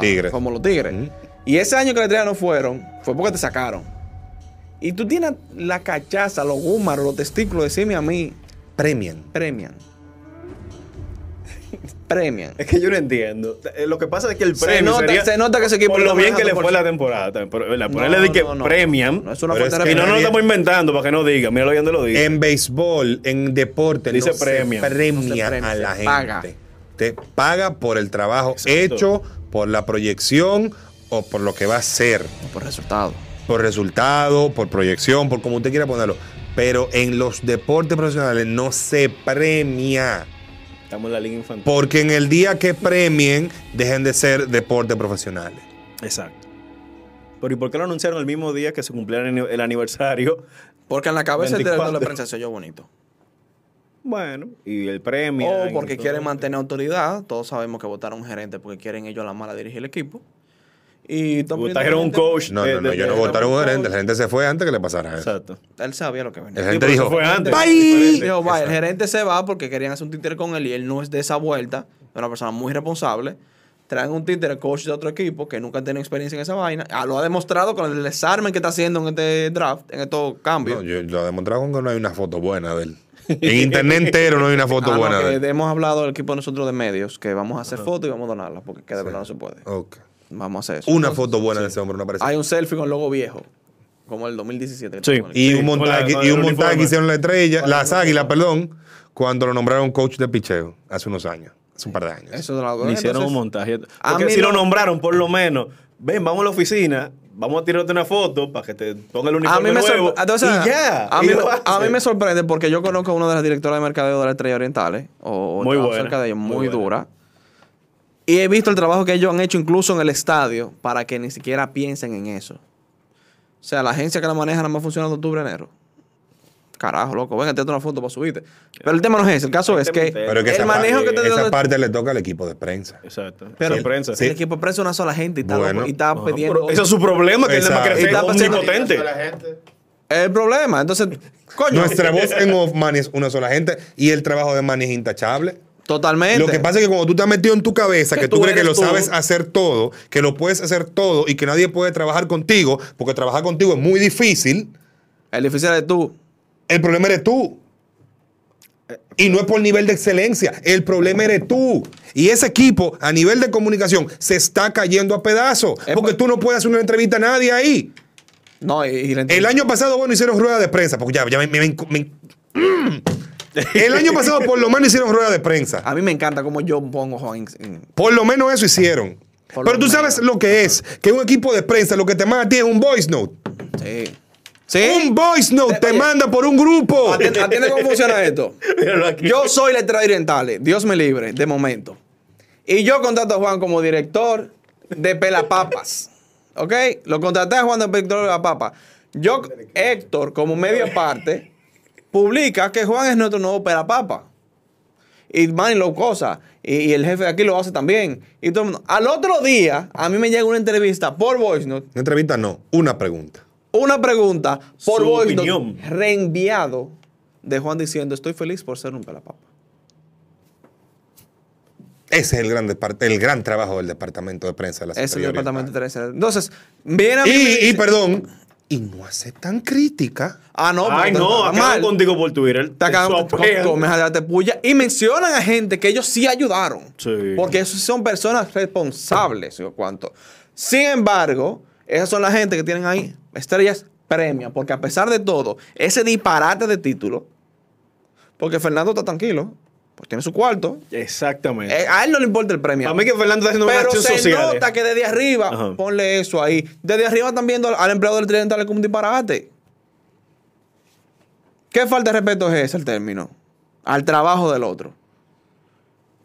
tigres. Como los tigres. Mm. Y ese año que la estrella no fueron, fue porque te sacaron. Y tú tienes la cachaza, los húmaros, los testículos, decime a mí. Premian. Premian premian. Es que yo no entiendo. Eh, lo que pasa es que el premio. Se nota, sería, se nota que ese equipo. Por lo bien que le fue la temporada. por, le que no, no, premian. Y no nos lo estamos inventando para que no diga. Mira lo bien lo diga. En béisbol, en deporte, dice premia. Se premia, a la gente. Paga. Te paga por el trabajo hecho, por la proyección o por lo que va a ser. O por resultado. Por resultado, por proyección, por como usted quiera ponerlo. Pero en los deportes profesionales no se premia porque en el día que premien, dejen de ser deportes profesionales. Exacto. Pero ¿y por qué lo anunciaron el mismo día que se cumpliera el aniversario? Porque en la cabeza de la prensa se oyó bonito. Bueno, y el premio. O porque quieren mantener autoridad. Todos sabemos que votaron un gerente porque quieren ellos a la mala dirigir el equipo. Y un coach. No, no, no, yo no votaron un gerente. el gerente se fue antes que le pasara eso. Exacto. Él sabía lo que venía. El gerente dijo, El gerente se va porque querían hacer un títer con él y él no es de esa vuelta. Es una persona muy responsable. Traen un el coach de otro equipo que nunca ha tenido experiencia en esa vaina. Ah, lo ha demostrado con el desarme que está haciendo en este draft, en estos cambios. No, yo, lo ha demostrado con que no hay una foto buena de él. En internet entero no hay una foto ah, buena Hemos hablado del equipo de nosotros de medios que vamos a hacer fotos y vamos a donarlas porque de verdad no se puede. Ok vamos a hacer eso. Una foto buena de ese hombre, una aparece Hay un selfie con logo viejo. Como el 2017. y, un montaje, y un montaje que hicieron la estrella, las águilas, perdón, cuando lo nombraron coach de picheo hace unos años. Hace un par de años. hicieron un montaje. Porque si lo nombraron, por lo menos, ven, vamos a la oficina, vamos a tirarte una foto para que te ponga el uniforme ah, a mí me A mí, me sorprende porque yo conozco a una de las directoras de mercadeo de las Estrella Orientales. O, muy buena, muy, dura. Y he visto el trabajo que ellos han hecho incluso en el estadio para que ni siquiera piensen en eso. O sea, la agencia que la maneja nada más funcionado de octubre a enero. Carajo, loco, venga, te una foto para subirte. Pero el tema no es ese, el caso es que, el manejo Esa parte le toca al equipo de prensa. Exacto. el, equipo de prensa es una sola gente y está, pidiendo. Eso es su problema, que es El problema, entonces, coño. Nuestra voz en off, es una sola gente y el trabajo de Money es intachable. Totalmente. Lo que pasa es que cuando tú te has metido en tu cabeza que, tú, crees que lo sabes hacer todo, que lo puedes hacer todo y que nadie puede trabajar contigo, porque trabajar contigo es muy difícil. El difícil eres tú. El problema eres tú. Y no es por nivel de excelencia, el problema eres tú. Y ese equipo a nivel de comunicación se está cayendo a pedazos, porque tú no puedes hacer una entrevista a nadie ahí. No, y, el año pasado, bueno, hicieron rueda de prensa, porque ya, me mm. El año pasado por lo menos hicieron rueda de prensa. A mí me encanta cómo yo pongo Por lo menos eso hicieron. Pero tú sabes lo que es, que un equipo de prensa lo que te manda a ti es un voice note. Sí. Un voice note te, manda por un grupo. Atiende, cómo funciona esto. Yo soy letra orientales, Dios me libre, de momento. Y yo contrato a Juan como director de Pelapapas. ¿Ok? Lo contraté a Juan de director de Pelapapas. Yo, Héctor, como media parte, publica que Juan es nuestro nuevo pelapapa Y Manny lo cosa. Y, el jefe de aquí lo hace también. Y todo Al otro día, a mí me llega una entrevista por VoiceNote. Una entrevista no, una pregunta. Una pregunta por voice Reenviado de Juan diciendo, estoy feliz por ser un pelapapa Ese es el gran, el gran trabajo del departamento de prensa de la Ese Es el departamento de prensa. Entonces, viene a mí. y perdón, y no aceptan crítica. Ah, no, Ay, no, contigo por Twitter. Te acaban comes a puya y mencionan a gente que ellos sí ayudaron. Sí. Porque esos son personas responsables, Sin embargo, esas son la gente que tienen ahí estrellas premias. porque a pesar de todo, ese disparate de título, porque Fernando está tranquilo, pues tiene su cuarto. Exactamente. Eh, a él no le importa el premio. A mí que Fernando está haciendo Pero se nota eh. que desde arriba, ponle eso ahí. Desde arriba están viendo al, empleado del Tridental como un disparate. ¿Qué falta de respeto es ese el término? Al trabajo del otro.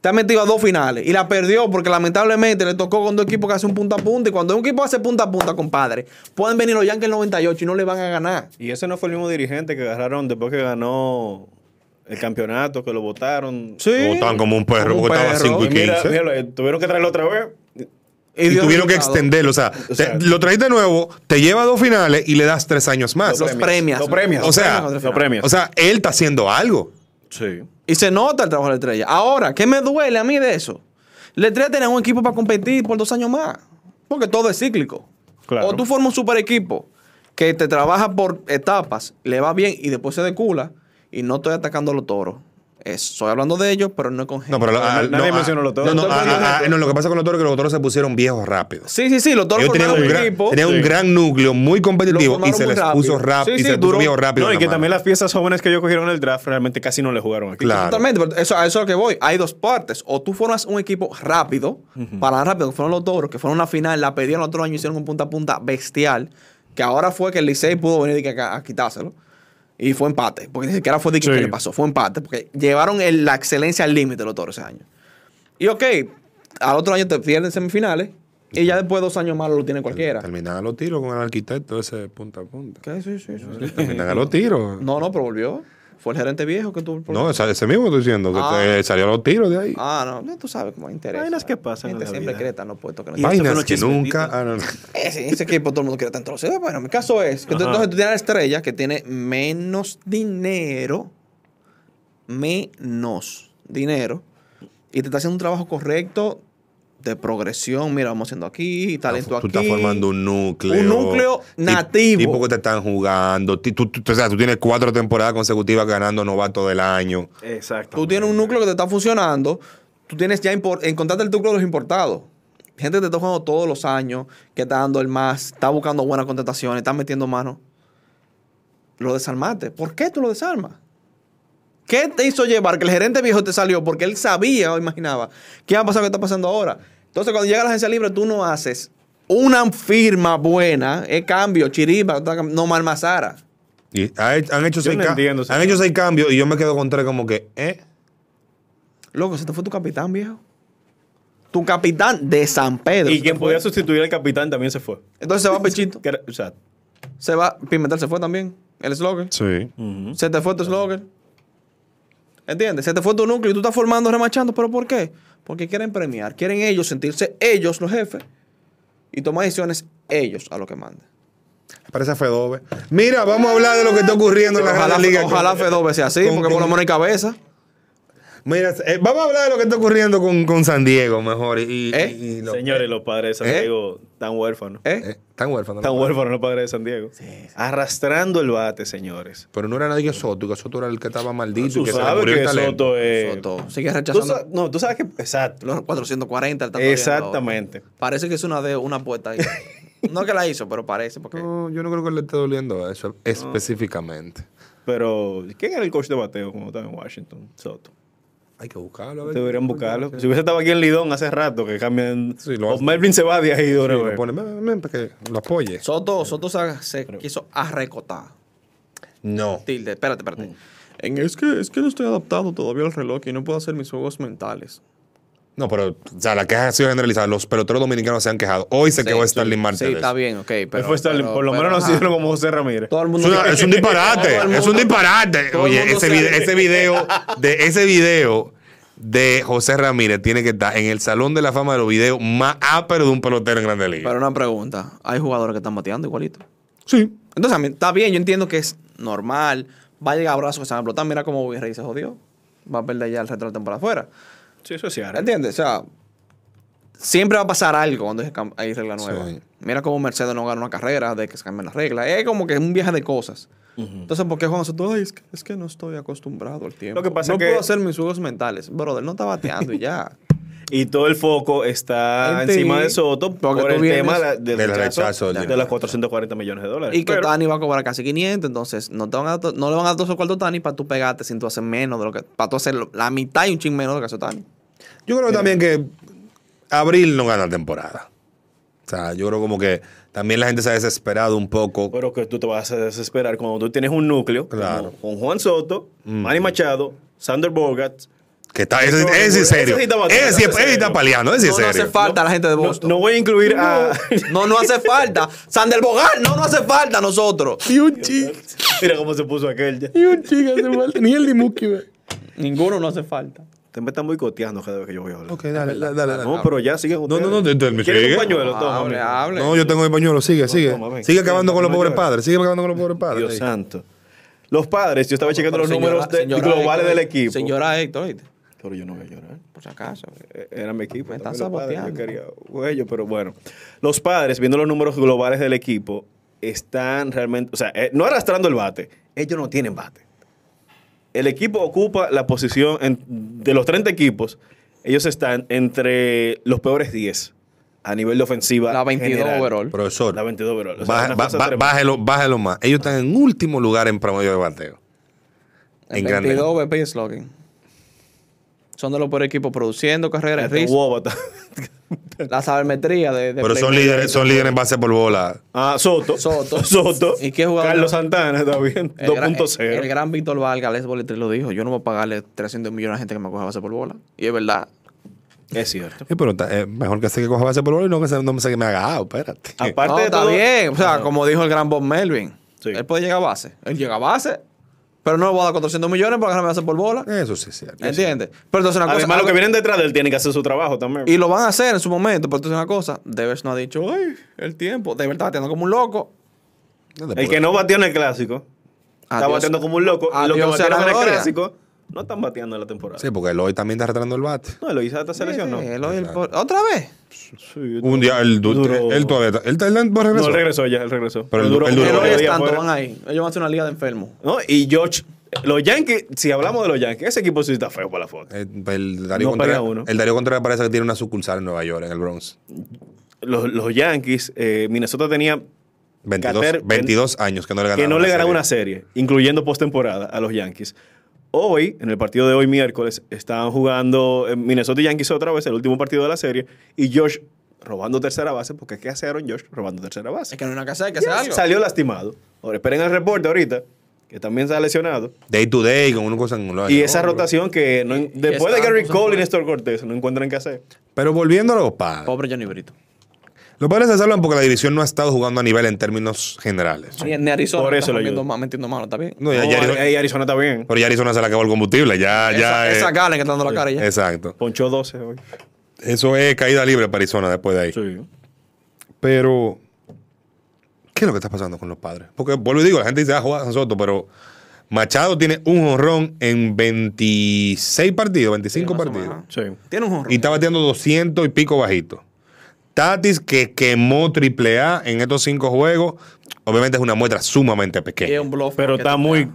Te ha metido a dos finales y la perdió porque lamentablemente le tocó con dos equipos que hacen punta a punta. Y cuando un equipo hace punta a punta, compadre, pueden venir los Yankees 98 y no le van a ganar. Y ese no fue el mismo dirigente que agarraron después que ganó el campeonato que lo votaron. Sí. como un perro, 5 y 15. Eh, tuvieron que traerlo otra vez. Y, tuvieron que extenderlo. O sea, lo traes de nuevo, te lleva dos finales y le das tres años más. Los premios. Los premios. O sea, los premios. O sea, él está haciendo algo. Sí. Y se nota el trabajo de la estrella. Ahora, ¿qué me duele a mí de eso? La estrella tiene un equipo para competir por dos años más. Porque todo es cíclico. Claro. O tú formas un super equipo que te trabaja por etapas, le va bien y después se decula. Y no estoy atacando a los toros. Estoy hablando de ellos, pero no con gente. No, pero lo, a, ah, ah, no, ah, mencionó los toros. No, no, no, lo que pasa con los toros es que los toros se pusieron viejos rápido. Sí, sí, sí, los toros tenían un, gran, equipo, tenían un gran núcleo muy competitivo y se les puso rápido. y se duró viejos rápido. No, y que también las piezas jóvenes que ellos cogieron en el draft realmente casi no le jugaron aquí. Claro. eso, a eso es lo que voy. Hay dos partes. O tú formas un equipo rápido, Para para rápido, que fueron los toros, que fueron una final, la perdieron el otro año, hicieron un punta a punta bestial, que ahora fue que el Licey pudo venir a, a quitárselo. Y fue empate, porque ni siquiera fue de que le pasó, fue empate, porque llevaron la excelencia al límite los toros ese año. Y ok, al otro año te pierden semifinales y ya después de dos años más lo tiene cualquiera. Terminan los tiros con el arquitecto ese punta a punta. Terminan los tiros. No, no, pero volvió. ¿Fue el gerente viejo que tuvo el problema? No, ese, mismo estoy diciendo, que ah. te, eh, salió los tiros de ahí. Ah, no, tú sabes cómo interesa. Vainas que pasan. Gente en siempre creta, no puesto que no Vainas que nunca. Ah, Ese, equipo todo el mundo quiere tanto. Bueno, mi caso es que entonces tú tienes a la estrella que tiene menos dinero, menos dinero, y te está haciendo un trabajo correcto de progresión, mira, vamos haciendo aquí, talento aquí. Tú estás formando un núcleo. Un núcleo nativo. Tipo que te están jugando. Tú, o sea, tú tienes cuatro temporadas consecutivas ganando novato del año. Exacto. Tú tienes un núcleo que te está funcionando. Tú tienes ya encontraste el núcleo de los importados. Gente que te está jugando todos los años, que está dando el más, está buscando buenas contrataciones, está metiendo manos Lo desarmaste. ¿Por qué tú lo desarmas? ¿Qué te hizo llevar que el gerente viejo te salió? Porque él sabía o imaginaba qué iba a pasar, qué está pasando ahora. Entonces, cuando llega la agencia libre, tú no haces una firma buena, es cambio, chiriba, no malmazara. Y han hecho, seis han hecho seis cambios y yo me quedo con tres como que, ¿eh? Loco, se te fue tu capitán, viejo. Tu capitán de San Pedro. Y quien podía sustituir al capitán también se fue. Entonces se va Pechito. Se va, Pimentel se fue también, el slogan. Sí. Se te fue tu slogan. ¿Entiendes? Se te fue tu núcleo y tú estás formando, remachando. ¿Pero por qué? Porque quieren premiar. Quieren ellos sentirse ellos los jefes y tomar decisiones ellos a lo que mandan. Parece Fedove. Mira, vamos a hablar de lo que está ocurriendo en la Liga ojalá Fedove sea así, porque por lo menos hay cabeza. Mira, eh, vamos a hablar de lo que está ocurriendo con, San Diego mejor. ¿Eh? Señores, los padres de San ¿Eh? Diego están huérfanos. Están huérfanos. Están huérfanos los padres de San Diego. Arrastrando el bate, señores. Pero no era nadie que Soto, que Soto era el que estaba maldito. Tú que sabes que Soto es... Soto. Sigue rechazando. no, tú sabes que... Exacto. Los 440. Exactamente. Parece que es una, de, una puerta ahí. no que la hizo, pero parece porque... No, yo no creo que le esté doliendo eso específicamente. Pero, ¿quién era el coach de bateo cuando estaba en Washington? Soto. Hay que buscarlo. Deberían buscarlo. Si hubiese estado aquí en Lidón hace rato, que cambian. o Melvin se va de ahí de una sí, eh. pone, para que lo apoye. Soto, Soto se, quiso arrecotar. No. Tilde, espérate, espérate. Mm. es, que, es que no estoy adaptado todavía al reloj y no puedo hacer mis juegos mentales. No, pero o sea, la queja ha sido generalizada. Los peloteros dominicanos se han quejado. Hoy se quejó sí, Starling Sí, está bien, ok. Pero, fue por lo menos no hicieron como José Ramírez. Todo el mundo es, es, un disparate. es un disparate. Oye, ese, video, ese video de ese video de José Ramírez tiene que estar en el Salón de la Fama de los videos más ápero de un pelotero en Grande Liga. Pero una pregunta. Hay jugadores que están bateando igualito. Sí. Entonces, está bien. Yo entiendo que es normal. Va a llegar a que se van a Mira cómo Rey se jodió. Va a perder ya el retrato de afuera. Sí, eso es cierto. ¿Entiendes? O sea, siempre va a pasar algo cuando hay regla nueva. Mira cómo Mercedes no gana una carrera de que se cambien las reglas. Es como que es un viaje de cosas. Entonces, ¿por qué Juan Es que, no estoy acostumbrado al tiempo. que no que... puedo hacer mis juegos mentales. Brother, no está bateando y ya. Y todo el foco está encima de Soto por el tema del, rechazo, de, los 440 millones de dólares. Y que Tani va a cobrar casi 500, entonces no, no le van a dar dos cuartos a Tani para tú pegarte sin tú hacer menos de lo que. para tú hacer la mitad y un ching menos de lo que hace Tani. Yo creo eh. también que abril no gana la temporada. O sea, yo creo como que también la gente se ha desesperado un poco. Pero que tú te vas a desesperar cuando tú tienes un núcleo claro. con Juan Soto, Manny Machado, Sander Bogart, que está, ese, ese es serio. Ese sí está, paliando, ese es serio. No hace falta la gente de Boston. No, voy a incluir a. No, no hace falta. Sander Bogart, no, no hace falta nosotros. Y un chico. Mira cómo se puso aquel ya. Y un chico hace falta. Ni el dimuki, Muki, Ninguno no hace falta. Te me están boicoteando cada vez que yo voy a hablar. Ok, dale, dale, dale. no, pero ya sigue No, no, no, déjame. sigue. un pañuelo? No, yo tengo mi pañuelo. Sigue, sigue. sigue acabando con los pobres padres. Sigue acabando con los pobres padres. Dios santo. Los padres, yo estaba chequeando los números globales del equipo. Señora Héctor, ¿viste? Pero yo no voy a llorar. Por si acaso. Eh, era mi equipo. Me están saboteando. pero bueno. Los padres, viendo los números globales del equipo, están realmente. O sea, eh, no arrastrando el bate. Ellos no tienen bate. El equipo ocupa la posición de los 30 equipos. Ellos están entre los peores 10 a nivel de ofensiva. La 22 overall. La 22 overall. bájelo, más. Ellos están en último lugar en promedio de bateo. En, en 22 BP slogan son de los peores equipos produciendo carreras. Este risa. la sabermetría de, Pero son líderes, son líderes en base por bola. Ah, Soto. Soto. Soto. ¿Y qué jugador? Carlos Santana está bien. 2.0. El, el, gran Víctor Valga, Alex Boletri lo dijo. Yo no voy a pagarle 300 millones a gente que me coja base por bola. Y es verdad. Es cierto. Eh, pero es eh, mejor que se que coja base por bola y no que se, no que me haga ah, espérate. Aparte no, está bien. O sea, como dijo el gran Bob Melvin. Él puede llegar a base. Él llega a base pero no voy a dar 400 millones porque no me va a hacer por bola. Eso sí sí. ¿Entiendes? Pero entonces una cosa. Además, los que vienen detrás de él tienen que hacer su trabajo también. Y lo van a hacer en su momento. Pero entonces una cosa. Devers no ha dicho, ¡ay! El tiempo. Devers está batiendo como un loco. El que no batió en el clásico. Está batiendo como un loco. Adiós lo que batieron en el clásico no están bateando en la temporada. Sí, porque Eloy también está retrasando el bate. No, Eloy se selección, ¿no? Eloy, ¿Otra vez? Sí, un día, el Duro... él todavía él, va regresó. No, regresó ya, él regresó. Pero el Duro... el Eloy es tanto, van ahí. Ellos van a hacer una liga de enfermos. ¿No? Y George los Yankees, si hablamos de los Yankees, ese equipo sí está feo para la foto. Eh, pues el, el Darío, no Contreras, el Darío Contreras parece que tiene una sucursal en Nueva York, en el Bronx. Los, los Yankees, eh, Minnesota tenía 22, años que no le ganaron, que no le ganaron una serie, incluyendo postemporada a los Yankees. Hoy, en el partido de hoy miércoles, estaban jugando eh, Minnesota y Yankees otra vez, el último partido de la serie, y Josh robando tercera base, porque ¿qué hicieron Josh robando tercera base? Es que no una casa, hay que hacer Salió lastimado. Ahora, esperen el reporte ahorita, que también se ha lesionado. Day to day, con una cosa en Y esa rotación que después de Gary Cole y Néstor Cortés no encuentran qué hacer. Pero volviendo a los padres. Pobre Johnny Brito. Los padres se salvan porque la división no ha estado jugando a nivel en términos generales. Sí, ni Arizona. Por eso lo metiendo, más, metiendo está bien. No, Arizona, está bien. Pero ya Arizona se le acabó el combustible. Ya, ya. Esa Galen que está dando la cara ya. Exacto. Poncho 12 hoy. Eso es caída libre para Arizona después de ahí. Sí. Pero. ¿Qué es lo que está pasando con los padres? Porque vuelvo y digo, la gente dice, ah, juega San Soto, pero Machado tiene un honrón en 26 partidos, 25 partidos. Sí. Tiene un honrón. Y está bateando 200 y pico bajito. Tatis que quemó triple A en estos cinco juegos, obviamente es una muestra sumamente pequeña. pero está muy...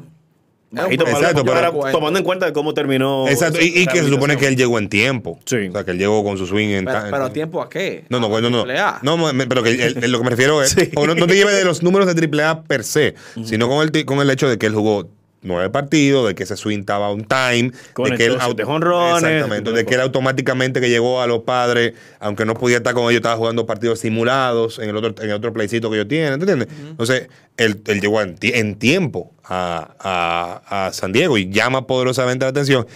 exacto, pero, tomando en cuenta de cómo terminó. Exacto, y, que se supone que él llegó en tiempo. Sí. O sea, que él llegó con su swing en Pero, a ¿tiempo a qué? No, no, bueno no, no, pero lo que me refiero es. no, te lleves de los números de AAA per se, sino con el, con el hecho de que él jugó nueve partidos, de que se swing estaba on time, de que él, de que él automáticamente que llegó a los padres, aunque no podía estar con ellos, estaba jugando partidos simulados en el otro, en el otro playcito que ellos tienen, ¿entiendes? Entonces, él, llegó en, tiempo a, San Diego y llama poderosamente la atención,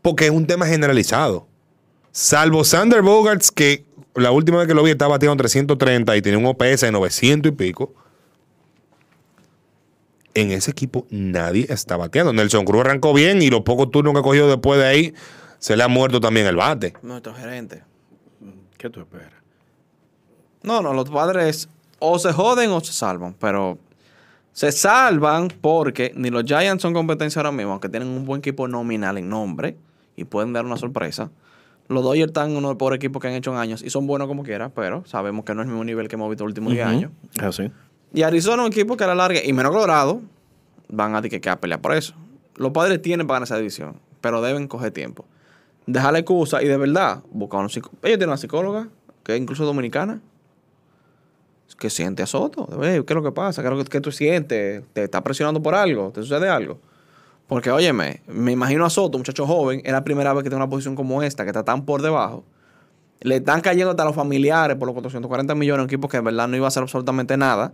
porque es un tema generalizado. Salvo Sander Bogarts, que la última vez que lo vi estaba batiendo 330 y tenía un OPS de 900 y pico en ese equipo nadie está bateando. Nelson Cruz arrancó bien y los pocos turnos que ha cogido después de ahí se le ha muerto también el bate. Nuestro gerente. ¿Qué tú esperas? No, no, los padres o se joden o se salvan, pero se salvan porque ni los Giants son competencia ahora mismo, aunque tienen un buen equipo nominal en nombre y pueden dar una sorpresa. Los Dodgers están uno de los pobres equipos que han hecho en años y son buenos como quiera, pero sabemos que no es el mismo nivel que hemos visto los últimos 10 años. Así. Y Arizona un equipo que a la larga, y menos Colorado, van a tener que a pelear por eso. Los padres tienen para ganar esa división, pero deben coger tiempo. Dejar la excusa y de verdad buscar una psicóloga. Ellos tienen una psicóloga, que es incluso dominicana, que siente a Soto. ¿Qué es lo que pasa? ¿Qué es lo que tú sientes? ¿Te está presionando por algo? ¿Te sucede algo? Porque, óyeme, me imagino a Soto, un muchacho joven, es la primera vez que tiene una posición como esta, que está tan por debajo. Le están cayendo hasta los familiares por los 440 millones, un equipo que en verdad no iba a hacer absolutamente nada.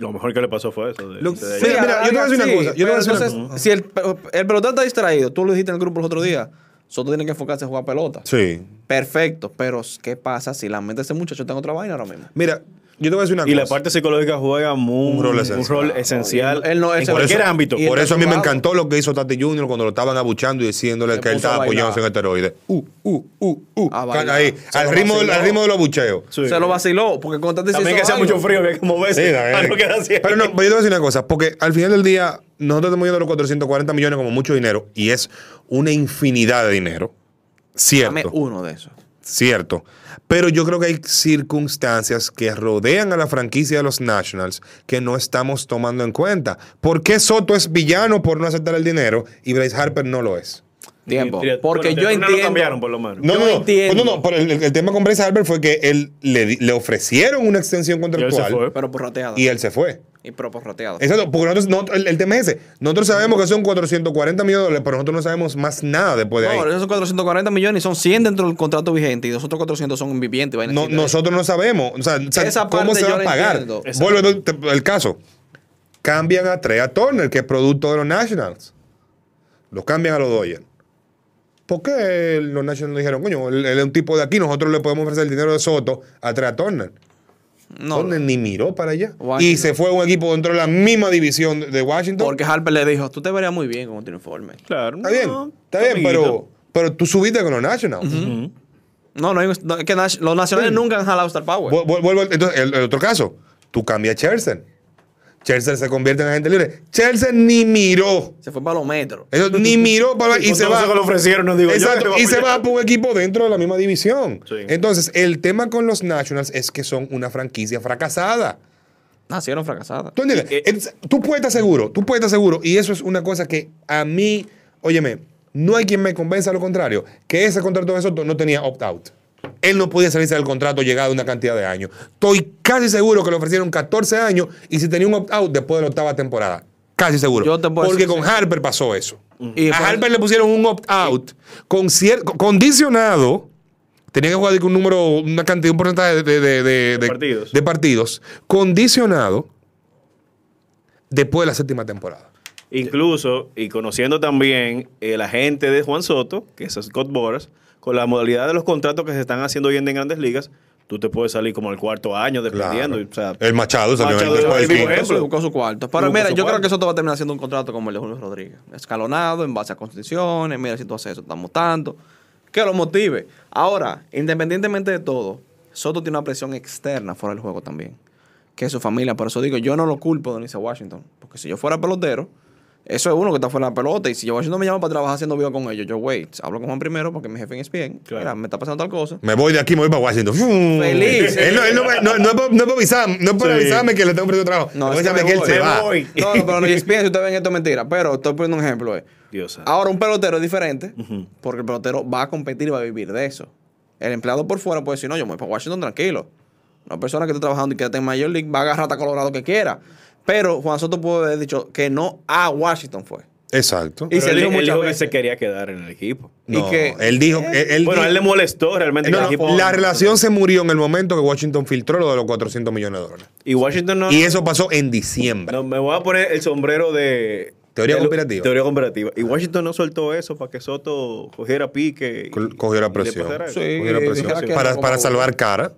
Lo mejor que le pasó fue eso. mira, yo te voy a decir una cosa. Si el, pelotón está distraído, tú lo dijiste en el grupo los otros días, solo tiene que enfocarse en jugar pelota. Sí. Perfecto, pero ¿qué pasa si la mente de ese muchacho está en otra vaina ahora mismo? Mira, una y cosa. Y la parte psicológica juega un rol esencial, él no, es en cualquier ámbito. Por eso a mí me encantó lo que hizo Tati Junior cuando lo estaban abuchando y diciéndole que él estaba apoyándose en esteroides. Uh, uh, uh, uh. Ahí, al ritmo, ritmo de los abucheos. Se lo vaciló, porque con Tati También que hacía mucho frío, como ves. pero no, yo te voy a decir una cosa, porque al final del día, nosotros estamos yendo los 440 millones como mucho dinero, y es una infinidad de dinero. Cierto. Dame uno de esos. Cierto. Pero yo creo que hay circunstancias que rodean a la franquicia de los Nationals que no estamos tomando en cuenta. ¿Por qué Soto es villano por no aceptar el dinero y Bryce Harper no lo es? Tiempo. Porque yo entiendo. No lo No, el, tema con Bryce Harper fue que él le, ofrecieron una extensión contractual. Pero por Y él se fue. Y proporroteado. Exacto, porque nosotros, el, tema es ese. Nosotros sabemos que son 440 millones de dólares, pero nosotros no sabemos más nada después de ahí. No, esos 440 millones son 100 dentro del contrato vigente y los otros 400 son vivientes. No, nosotros no sabemos. O sea, ¿cómo se va a pagar? Vuelve el caso. Cambian a a Turner, que es producto de los Nationals. Los cambian a los Doyen ¿Por qué los Nationals dijeron, coño, él, es un tipo de aquí, nosotros le podemos ofrecer el dinero de Soto a a Turner? No. Donde ni miró para allá. Y se fue a un equipo dentro de la misma división de Washington. Porque Harper le dijo, tú te verías muy bien con tu uniforme. Claro. Está bien, está bien, pero, pero tú subiste con los Nationals. No, no, que los Nationals nunca han jalado Star Power. Vuelvo, entonces, el, otro caso. Tú cambias a Chersen. Chelsea se convierte en agente libre. Chelsea ni miró. Se fue para los metros. ni miró para y, se va. ofrecieron, y se va para un equipo dentro de la misma división. Entonces, el tema con los Nationals es que son una franquicia fracasada. Nacieron fracasada. ¿Tú entiendes? tú puedes estar seguro, tú puedes estar seguro. Y eso es una cosa que a mí, óyeme, no hay quien me convenza a lo contrario, que ese contrato de Soto no tenía opt-out. Él no podía salirse del contrato llegado una cantidad de años. Estoy casi seguro que le ofrecieron 14 años y si tenía un opt-out después de la octava temporada. Casi seguro. Porque con Harper pasó eso. Y a Harper le pusieron un opt-out condicionado. Tenía que jugar con un número, una cantidad, un porcentaje de, partidos. Condicionado después de la séptima temporada. Incluso, y conociendo también el eh, agente de Juan Soto, que es Scott Boras, con la modalidad de los contratos que se están haciendo hoy en día en grandes ligas, tú te puedes salir como el cuarto año, dependiendo. O sea, el Machado salió Machado, después Ejemplo. Buscó su cuarto. Pero mira, yo creo que Soto va a terminar haciendo un contrato como el de Julio Rodríguez. Escalonado, en base a constituciones, mira si tú haces eso, estamos tanto. Que lo motive. Ahora, independientemente de todo, Soto tiene una presión externa fuera del juego también. Que es su familia. Por eso digo, yo no lo culpo de Washington. Porque si yo fuera pelotero, eso es uno que está fuera de la pelota. Y si yo no me llamo para trabajar haciendo video con ellos, yo, wait, hablo con Juan primero porque mi jefe en ESPN, claro. me está pasando tal cosa. Me voy de aquí, me voy para Washington. Feliz. no, no, no, no, es para, no avisarme, no es avisarme que le tengo perdido trabajo. No, es que, que él se va. Voy. No, no, pero en ESPN, si ustedes ven esto es mentira. Pero estoy poniendo un ejemplo. Eh. Dios Ahora, un pelotero es diferente porque el pelotero va a competir y va a vivir de eso. El empleado por fuera puede decir, no, yo me voy para Washington tranquilo. Una persona que está trabajando y que está en Major League va a agarrar hasta Colorado que quiera. Pero Juan Soto pudo haber dicho que no a Washington fue. Exacto. Y se dijo, él que se quería quedar en el equipo. No, él dijo. Eh, bueno, él le molestó realmente. la relación se murió en el momento que Washington filtró lo de los 400 millones de dólares. Y Washington Y eso pasó en diciembre. me voy a poner el sombrero de. Teoría cooperativa. Teoría comparativa. Y Washington no soltó eso para que Soto cogiera pique. Cogió cogiera presión. sí, presión. Para, salvar cara.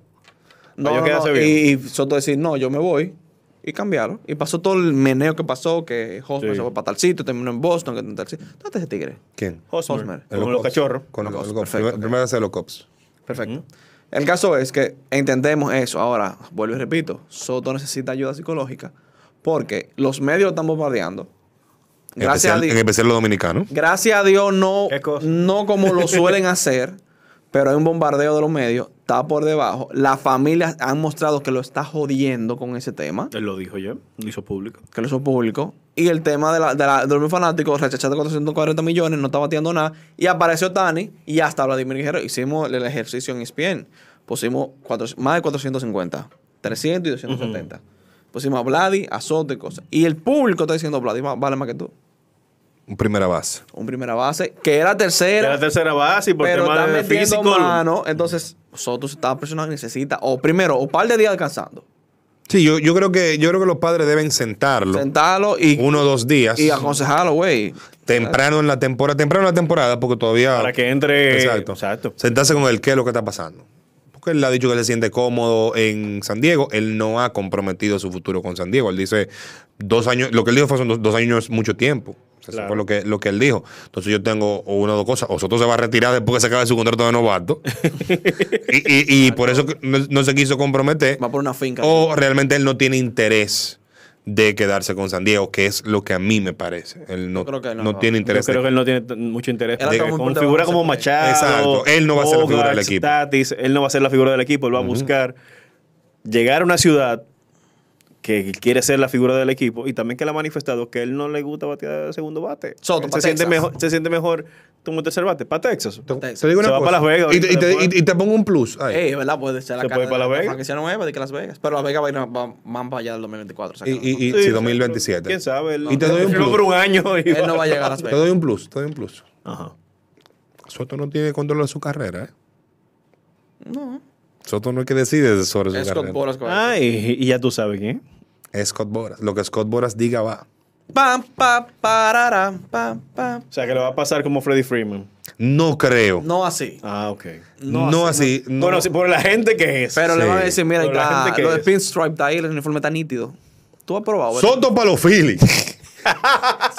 No, Y, y Soto decir, no, yo me voy y cambiaron. Y pasó todo el meneo que pasó, que Hosmer se fue para tal sitio, terminó en Boston, que en tal sitio. ¿Dónde ese tigre? ¿Quién? Hosmer. Con los, cachorros. Con los, Primero hacer los cops. Perfecto. El caso es que entendemos eso. Ahora, vuelvo y repito, Soto necesita ayuda psicológica porque los medios lo están bombardeando. Gracias a Dios. En especial los dominicanos. Gracias a Dios no, no como lo suelen hacer pero hay un bombardeo de los medios, está por debajo. Las familias han mostrado que lo está jodiendo con ese tema. Él lo dijo ya, lo hizo público. Que lo hizo público. Y el tema de, la, de, los fanáticos, rechazado 440 millones, no está bateando nada. Y apareció Tani y hasta Vladimir Guerrero. Hicimos el ejercicio en ESPN. Pusimos más de 450, 300 y 270. Pusimos a Vladi, a Soto y cosas. Y el público está diciendo, Vladi vale más que tú primera base. Un primera base, que era tercera. Era tercera base y por pero tema Mano, entonces, Soto se está presionando, necesita, o primero, o par de días alcanzando Sí, yo, yo, creo que, yo creo que los padres deben sentarlo. Sentarlo y. Uno o dos días. Y aconsejarlo, güey. Temprano en la temporada. Temprano en la temporada, porque todavía. Para que entre. Exacto. Sentarse con el qué es lo que está pasando. Porque él ha dicho que se siente cómodo en San Diego. Él no ha comprometido su futuro con San Diego. Él dice dos años. Lo que él dijo fue son dos años, mucho tiempo. Eso fue lo que, lo que él dijo. Entonces yo tengo una o dos cosas. O Soto se va a retirar después que se acabe su contrato de novato. y, por eso no, se quiso comprometer. Va por una finca. O realmente él no tiene interés de quedarse con San Diego, que es lo que a mí me parece. Él no, no, tiene interés. Yo creo que él no tiene mucho interés. como con figura como Machado. Exacto. Él no va a ser la figura del equipo. él no va a ser la figura del equipo. Él va a buscar llegar a una ciudad que quiere ser la figura del equipo y también que le ha manifestado que él no le gusta batear el segundo bate. Soto, se, siente mejor, se siente mejor como tercer bate. Para Texas. Te, digo una se cosa. va para Las Vegas. Y te, y te, pongo un plus. Ahí. ¿verdad? Puede ser la, se puede para que sea nueva de que Las Vegas. Pero Las Vegas va, a va más para allá del 2024. y, y, y, sí, 2027. ¿Quién sabe? y te doy un plus. Por un año. él no va a llegar a Las Vegas. Te doy un plus. Te doy un plus. Ajá. Soto no tiene control de su carrera, ¿eh? No. Soto no es que decide sobre su Scott Boras, ah, y, ya tú sabes quién. Scott Boras. Lo que Scott Boras diga va. Pam, pa, parara pam, pam. O sea, que le va a pasar como Freddy Freeman. No creo. No así. Ah, ok. No, así. Bueno, sí, por la gente que es. Pero le van a decir, mira, que lo de Pinstripe está ahí, el uniforme está nítido. Tú has probado. Soto para los Phillies.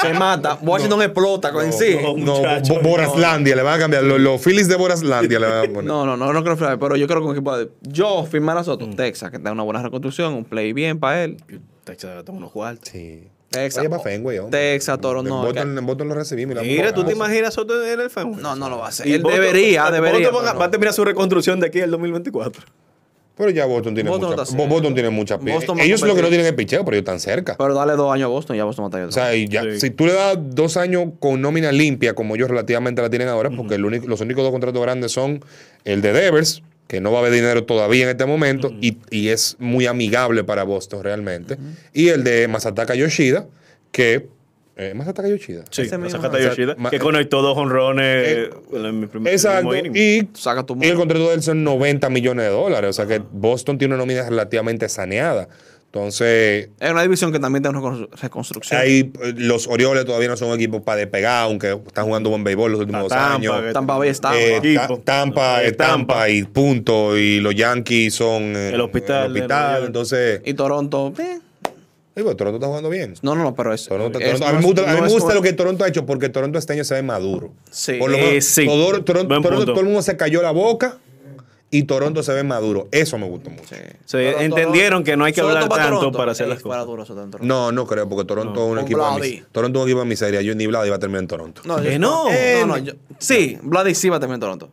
Se mata. Washington explota con sí. No, Boraslandia, le van a cambiar. Los, Phillies de Boraslandia le van a poner. No, no, no, no creo que pero yo creo que Yo firmar a Soto, mm. Texas, que tenga una buena reconstrucción, un play bien para él. Texas tomar unos cuartos. Sí. Texas. Texas, Toro, no. lo recibimos. Mira, ¿tú te imaginas Soto en el Fenway? No, no lo va a hacer. Él debería, debería. Va a terminar su reconstrucción de aquí el 2024. Pero ya Boston tiene mucha muchas Ellos Boston tiene Ellos lo que no tienen el picheo, pero ellos están cerca. Pero dale dos años a Boston y ya Boston mata O sea, si tú le das dos años con nómina limpia, como ellos relativamente la tienen ahora, porque los únicos dos contratos grandes son el de Devers, que no va a haber dinero todavía en este momento, y, es muy amigable para Boston realmente, y el de Masataka Yoshida, que eh, hasta Yoshida. Sí, Masataka Yoshida. que conectó dos honrones eh, en mi primer Exacto. Y, Saca y el contrato de él son 90 millones de dólares. O sea que Boston tiene una nómina relativamente saneada. Entonces. Es una división que también tiene una reconstrucción. Ahí eh, los Orioles todavía no son un equipo para despegar, aunque están jugando buen béisbol los últimos dos años. Tampa Bay eh, Tampa, Tampa, y punto. Y los Yankees son. El hospital. El hospital. Entonces. Y Toronto. Bien Toronto está jugando bien. No, no, no, pero eso. a mí me gusta, lo que Toronto ha hecho porque Toronto este año se ve maduro. Sí, por lo Todo, el mundo se cayó la boca y Toronto se ve maduro. Eso me gustó mucho. entendieron que no hay que hablar tanto para hacer eh, las cosas. No, no creo, porque Toronto es un equipo Toronto es un equipo de miseria. Yo ni Vladi va a terminar en Toronto. No, ¿Eh, eh, no. no, sí, Vladi sí va a terminar en Toronto.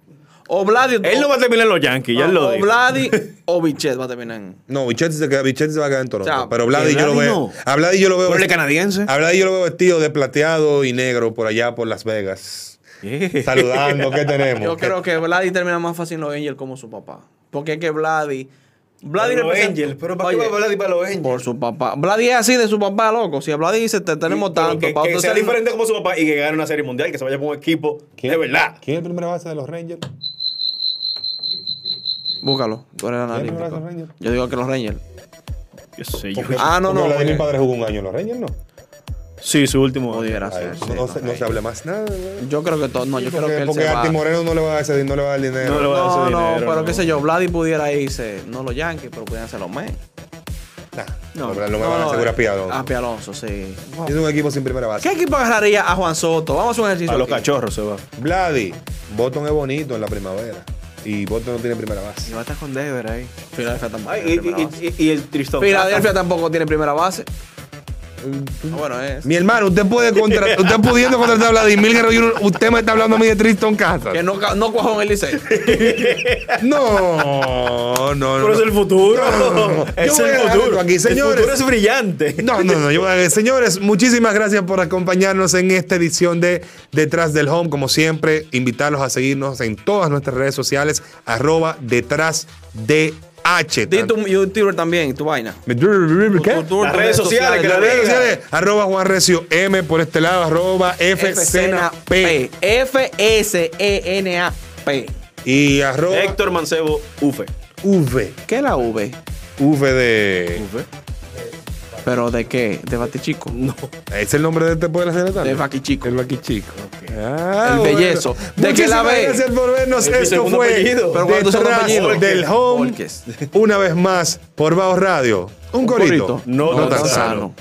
O Vladi. Él no va a terminar en los Yankees, ya lo dijo. O Vladi o Bichette va a terminar en. No, Bichette se, va a quedar en Toronto. pero Vladi yo lo veo. No. yo lo veo. el canadiense. A Vladi yo lo veo vestido de plateado y negro por allá por Las Vegas. Saludando, ¿qué tenemos? Yo creo que Vladi termina más fácil en los Angels como su papá. Porque es que Vladi. Vladi los Angels, pero ¿para qué va Vladi para los Angels? Por su papá. Vladi es así de su papá, loco. Si a Vladi dice, te tenemos tanto. Que, sea diferente como su papá y que gane una serie mundial, Y que se vaya con un equipo de verdad. ¿Quién es el primer base de los Rangers? Búscalo. Tú eres analítico. Yo digo que los Rangers. sé yo. ah, no, no. mi Padre jugó un año los Rangers, ¿no? Sí, su último. Pudiera ser. no, se, no más nada. Yo creo que todo. No, yo creo que. Él Porque se va. Arti Moreno no le va a dar, no le va a dar dinero. No, no, pero qué sé yo. Vladi pudiera irse. No los Yankees, pero pudieran ser los Mets. no, no, no me van a asegurar a Pialonso. A Pialonso, sí. Tiene un equipo sin primera base. ¿Qué equipo agarraría a Juan Soto? Vamos a un ejercicio. A los cachorros se va. Vladi, es bonito en la primavera. Y Boto no tiene primera base. Y va a estar con Dever ahí. Filadelfia tampoco. y, el Tristón. Filadelfia tampoco tiene primera base. Ah, bueno, pues, es. Mi hermano, usted puede contratar, usted pudiendo contratar a Vladimir Guerrero usted me está hablando a mí de Tristan Casas. Que no, no cuajó en el liceo. no, no, no. Pero es el futuro. es el futuro. Aquí, señores. El futuro es brillante. No, no, no. señores, muchísimas gracias por acompañarnos en esta edición de Detrás del Home. Como siempre, invitarlos a seguirnos en todas nuestras redes sociales, arroba detrás de H. Y tu, youtuber también, tu vaina. ¿Qué? Las redes sociales, que las redes sociales. Arroba Juan Recio M por este lado, arroba F N A P. F-S-E-N-A-P. E y arroba Héctor Mancebo, UFE. UFE. ¿Qué es la V? V de. UFE. ¿Pero de qué? ¿De Chico. No. ¿Es el nombre de este poder hacer De Chico. El Batichico. Okay. Ah, el bueno. ¿De qué la ve? gracias por vernos. Es Esto fue apellido. detrás del home. Una vez más, por Baos Radio. Un, Un corito. corito. No, no, no tan, sano.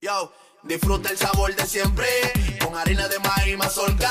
Yo, disfruta el sabor de siempre con harina de maíz mazorca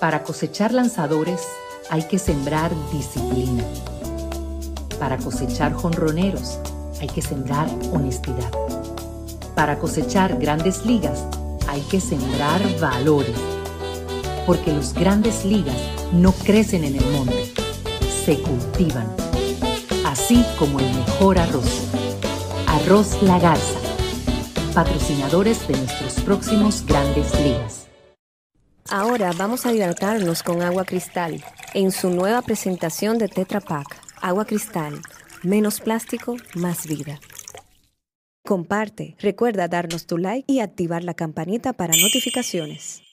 Para cosechar lanzadores hay que sembrar disciplina. Para cosechar jonroneros hay que sembrar honestidad. Para cosechar grandes ligas hay que sembrar valores. Porque los grandes ligas no crecen en el monte, se cultivan. Así como el mejor arroz. Arroz La Garza. Patrocinadores de nuestros próximos grandes ligas. Ahora vamos a hidratarnos con agua cristal en su nueva presentación de Tetra Pak. Agua cristal, menos plástico, más vida. Comparte, recuerda darnos tu like y activar la campanita para notificaciones.